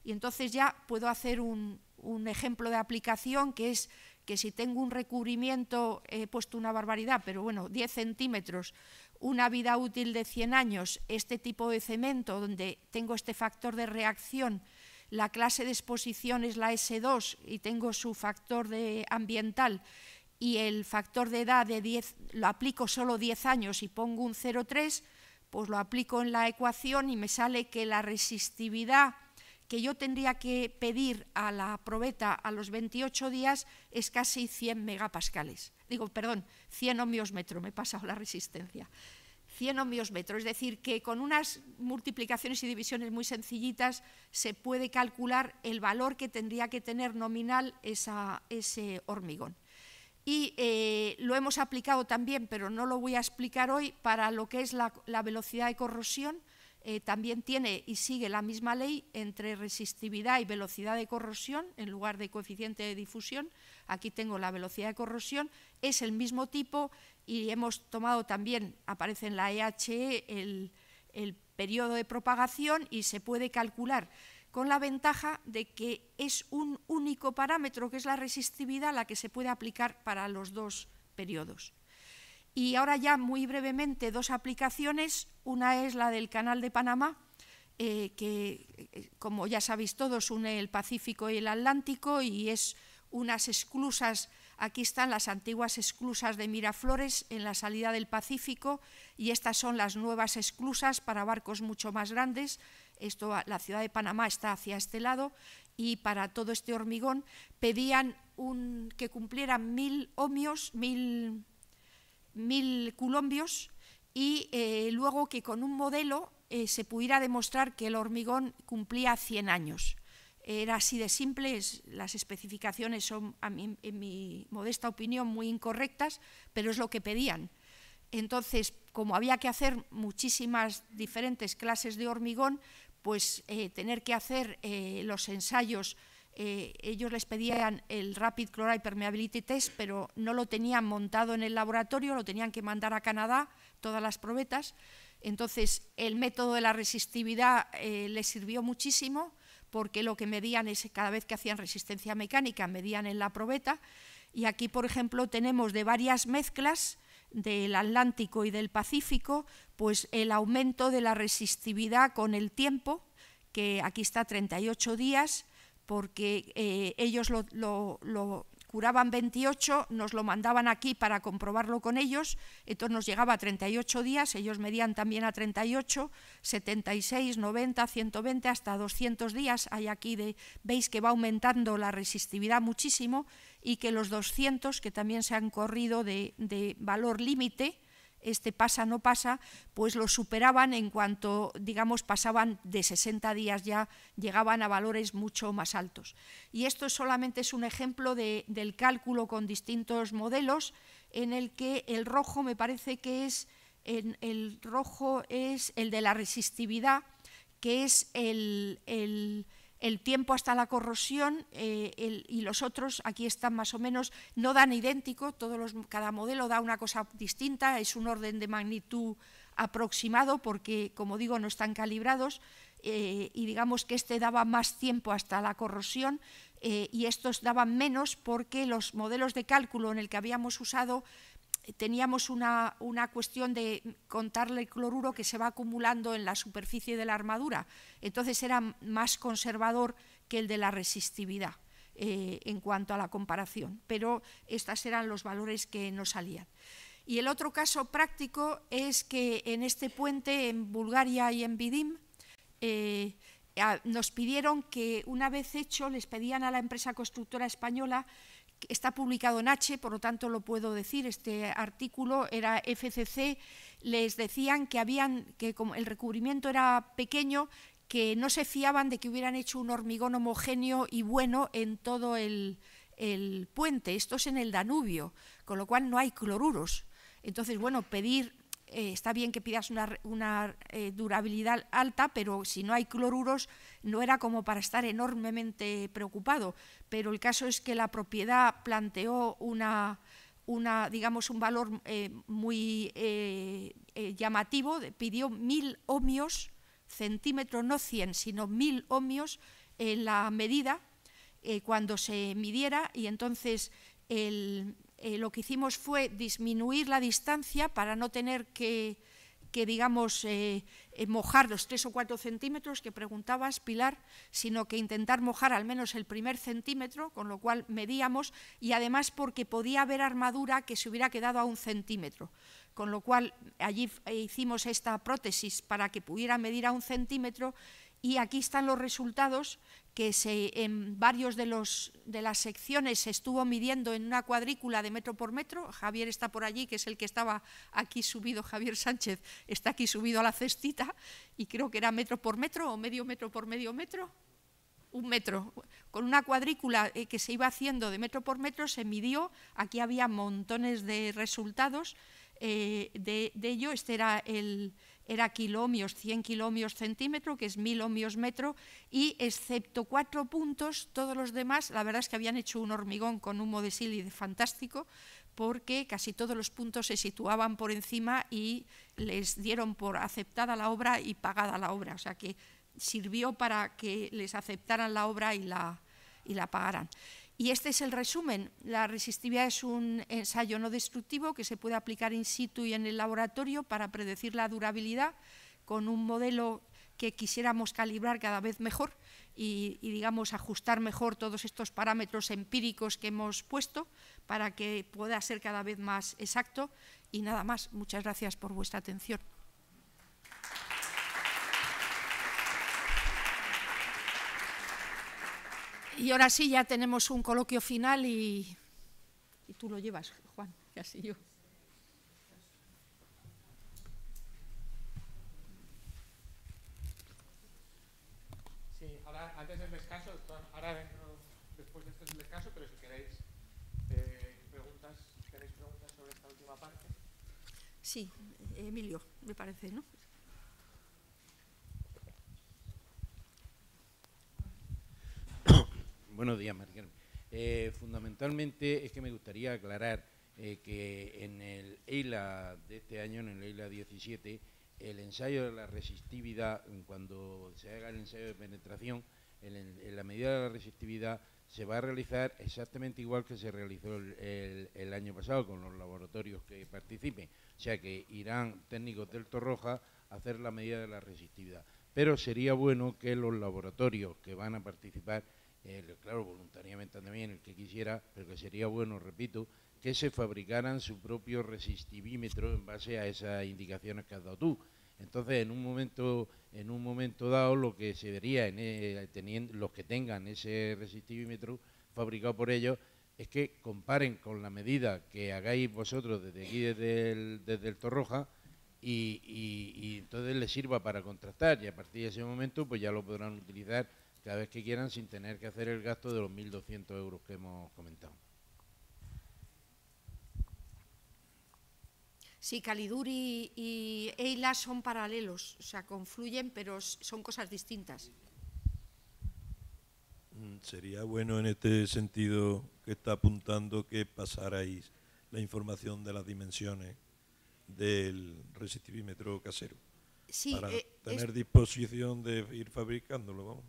Y entonces ya puedo hacer un, ejemplo de aplicación que es que si tengo un recubrimiento, he puesto una barbaridad, pero bueno, 10 centímetros, una vida útil de 100 años, este tipo de cemento donde tengo este factor de reacción, la clase de exposición es la S2 y tengo su factor de ambiental y el factor de edad de 10, lo aplico solo 10 años y pongo un 0,3, pues lo aplico en la ecuación y me sale que la resistividad que yo tendría que pedir a la probeta a los 28 días es casi 100 megapascales. Digo, perdón, 100 ohmios metro, me he pasado la resistencia. 100 ohmios metro, es decir, que con unas multiplicaciones y divisiones muy sencillitas se puede calcular el valor que tendría que tener nominal ese hormigón y eh, lo hemos aplicado también, pero no lo voy a explicar hoy, para lo que es la, velocidad de corrosión, eh, también tiene y sigue la misma ley entre resistividad y velocidad de corrosión, en lugar de coeficiente de difusión, aquí tengo la velocidad de corrosión, es el mismo tipo y hemos tomado también, aparece en la EHE, e, el periodo de propagación y se puede calcular con la ventaja de que es un único parámetro, que es la resistividad, la que se puede aplicar para los dos periodos. Y ahora ya muy brevemente dos aplicaciones. Una es la del Canal de Panamá, eh, que eh, como ya sabéis todos une el Pacífico y el Atlántico y es unas esclusas, aquí están las antiguas esclusas de Miraflores en la salida del Pacífico y estas son las nuevas esclusas para barcos mucho más grandes la ciudad de Panamá está hacia este lado, y para todo este hormigón pedían que cumplieran mil ohmios, mil, mil y eh, luego que con un modelo eh, se pudiera demostrar que el hormigón cumplía 100 años. Era así de simple, las especificaciones son, en mi modesta opinión, muy incorrectas, pero es lo que pedían. Entonces, como había que hacer muchísimas diferentes clases de hormigón, pues eh, tener que hacer eh, los ensayos. Eh, ellos les pedían el Rapid Chloride Permeability Test, pero no lo tenían montado en el laboratorio, lo tenían que mandar a Canadá, todas las probetas. Entonces, el método de la resistividad les sirvió muchísimo, porque lo que medían es cada vez que hacían resistencia mecánica, medían en la probeta. Y aquí, por ejemplo, tenemos de varias mezclas del Atlántico y del Pacífico, pues el aumento de la resistividad con el tiempo, que aquí está 38 días, porque eh, ellos lo, curaban 28, nos lo mandaban aquí para comprobarlo con ellos, entonces nos llegaba a 38 días, ellos medían también a 38, 76, 90, 120, hasta 200 días, hay aquí, de, veis que va aumentando la resistividad muchísimo y que los 200, que también se han corrido de, de valor límite, este pasa, no pasa, pues lo superaban en cuanto, digamos, pasaban de 60 días ya, llegaban a valores mucho más altos. Y esto solamente es un ejemplo del cálculo con distintos modelos, en el que el rojo me parece que es, el rojo es el de la resistividad, que es el el tiempo hasta la corrosión eh, y los otros, aquí están más o menos, no dan idéntico, cada modelo da una cosa distinta, es un orden de magnitud aproximado porque, como digo, no están calibrados eh, y digamos que este daba más tiempo hasta la corrosión eh, y estos daban menos porque los modelos de cálculo en el que habíamos usado teníamos una, cuestión de contarle el cloruro que se va acumulando en la superficie de la armadura. Entonces era más conservador que el de la resistividad eh, en cuanto a la comparación, pero estos eran los valores que nos salían. Y el otro caso práctico es que en este puente, en Bulgaria y en Vidim, eh, nos pidieron que una vez hecho, les pedían a la empresa constructora española está publicado en H, por lo tanto lo puedo decir, este artículo era FCC, les decían que, habían, que como el recubrimiento era pequeño, que no se fiaban de que hubieran hecho un hormigón homogéneo y bueno en todo el, el puente, esto es en el Danubio, con lo cual no hay cloruros. Entonces, bueno, pedir eh, está bien que pidas una, eh, durabilidad alta, pero si no hay cloruros no era como para estar enormemente preocupado. Pero el caso es que la propiedad planteó una, una digamos, un valor eh, muy llamativo, pidió mil ohmios, centímetro no 100, sino mil ohmios en la medida cuando se midiera y entonces el, eh, lo que hicimos fue disminuir la distancia para no tener que, digamos, eh, eh, mojar los tres o cuatro centímetros que preguntabas, Pilar, sino que intentar mojar al menos el primer centímetro, con lo cual medíamos, y además porque podía haber armadura que se hubiera quedado a un centímetro. Con lo cual allí hicimos esta prótesis para que pudiera medir a un centímetro y aquí están los resultados que en varios de, los, de las secciones se estuvo midiendo en una cuadrícula de metro por metro. Javier está por allí, que es el que estaba aquí subido, Javier Sánchez está aquí subido a la cestita y creo que era metro por metro o medio metro por medio metro, un metro, con una cuadrícula eh, que se iba haciendo de metro por metro, se midió, aquí había montones de resultados eh, de ello, este era el, era kilomios, 100 kilomios centímetro, que es mil ohmios metro, y excepto cuatro puntos, todos los demás, la verdad es que habían hecho un hormigón con humo de fantástico, porque casi todos los puntos se situaban por encima y les dieron por aceptada la obra y pagada la obra, o sea que sirvió para que les aceptaran la obra y la, y la pagaran. Y este es el resumen. La resistividad es un ensayo no destructivo que se puede aplicar in situ y en el laboratorio para predecir la durabilidad con un modelo que quisiéramos calibrar cada vez mejor y, digamos, ajustar mejor todos estos parámetros empíricos que hemos puesto para que pueda ser cada vez más exacto. Y nada más. Muchas gracias por vuestra atención. Y ahora sí, ya tenemos un coloquio final y, tú lo llevas, Juan, casi así yo. Sí, ahora antes del descanso, ahora después de esto es el descanso, pero si queréis eh, preguntas, ¿queréis preguntas sobre esta última parte? Sí, Emilio, me parece, ¿no? Buenos días, Maricarmen. Eh, fundamentalmente es que me gustaría aclarar eh, que en el EILA de este año, en el EILA 17, el ensayo de la resistividad, cuando se haga el ensayo de penetración, en, la medida de la resistividad se va a realizar exactamente igual que se realizó el, año pasado con los laboratorios que participen. O sea que irán técnicos del Torroja a hacer la medida de la resistividad. Pero sería bueno que los laboratorios que van a participar eh, claro, voluntariamente también, el que quisiera, pero que sería bueno, repito, que se fabricaran su propio resistivímetro en base a esas indicaciones que has dado tú. Entonces, en un momento, en un momento dado, lo que se vería en, eh, los que tengan ese resistivímetro fabricado por ellos es que comparen con la medida que hagáis vosotros desde aquí, desde el, Torroja, y, y entonces les sirva para contrastar y a partir de ese momento pues ya lo podrán utilizar cada vez que quieran sin tener que hacer el gasto de los 1.200 euros que hemos comentado. Sí, Calidur y, Eila son paralelos, o sea, confluyen, pero son cosas distintas. Mm, sería bueno en este sentido que está apuntando que pasarais la información de las dimensiones del resistivímetro casero para eh, tener disposición de ir fabricándolo, vamos.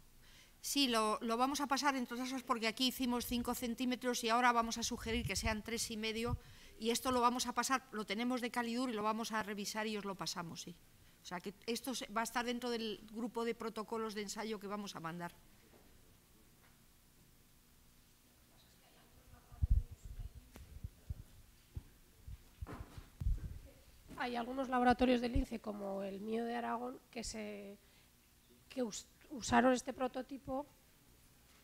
Sí, lo, vamos a pasar en todas porque aquí hicimos 5 centímetros y ahora vamos a sugerir que sean tres y medio y esto lo vamos a pasar, lo tenemos de calidur y lo vamos a revisar y os lo pasamos, sí. O sea que esto va a estar dentro del grupo de protocolos de ensayo que vamos a mandar. Hay algunos laboratorios del INCE, como el mío de Aragón, que se que Usaron este prototipo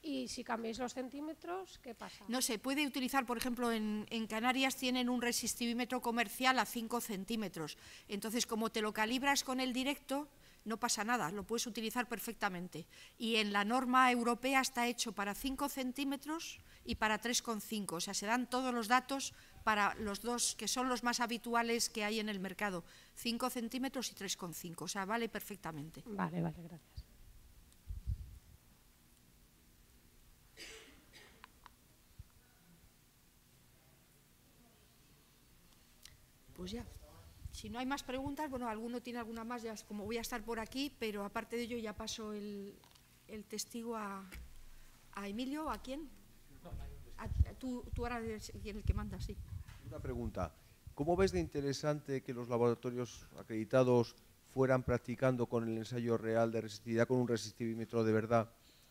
y si cambiáis los centímetros, ¿qué pasa? No se puede utilizar, por ejemplo, en, Canarias tienen un resistivímetro comercial a 5 centímetros. Entonces, como te lo calibras con el directo, no pasa nada, lo puedes utilizar perfectamente. Y en la norma europea está hecho para 5 centímetros y para 3,5. O sea, se dan todos los datos para los dos que son los más habituales que hay en el mercado, 5 centímetros y 3,5. O sea, vale perfectamente. Vale, vale, gracias. pues ya. Si no hay más preguntas, bueno, alguno tiene alguna más, ya como voy a estar por aquí, pero aparte de ello ya paso el, el testigo a, Emilio, ¿a quién? tú, ahora eres el que manda, sí. Una pregunta. ¿Cómo ves de interesante que los laboratorios acreditados fueran practicando con el ensayo real de resistividad, con un resistivímetro de verdad,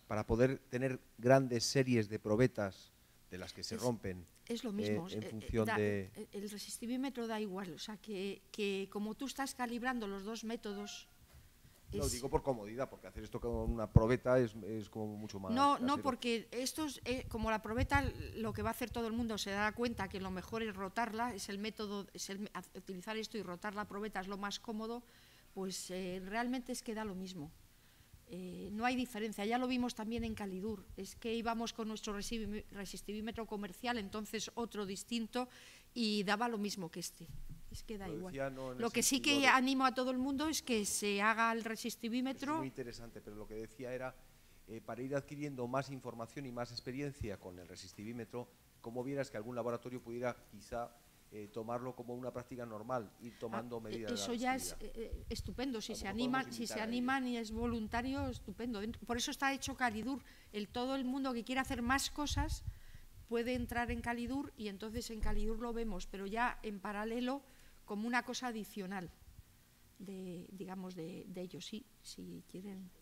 para poder tener grandes series de probetas de las que se rompen? Es lo eh, mismo. Eh, eh, el resistivímetro da igual, o sea, que, como tú estás calibrando los dos métodos, lo digo por comodidad, porque hacer esto con una probeta es, como mucho más. No, no, porque esto es, como la probeta, lo que va a hacer todo el mundo se da cuenta que lo mejor es rotarla, es el método, es utilizar esto y rotar la probeta es lo más cómodo, pues realmente es que da lo mismo. Eh, no hay diferencia. Ya lo vimos también en Calidur, es que íbamos con nuestro resistivímetro comercial, entonces otro distinto, y daba lo mismo que este. Es que da lo igual. lo que sí que animo a todo el mundo es que se haga el resistivímetro. muy interesante, pero lo que decía era, eh, para ir adquiriendo más información y más experiencia con el resistivímetro, como vieras que algún laboratorio pudiera quizá eh, tomarlo como una práctica normal, ir tomando ah, e medidas. Eso ya es eh, eh, estupendo, si, se, anima, si se animan y es voluntario, estupendo. Por eso está hecho Calidur, el, todo el mundo que quiera hacer más cosas puede entrar en Calidur y entonces en Calidur lo vemos, pero ya en paralelo como una cosa adicional digamos, de ellos, sí, si quieren.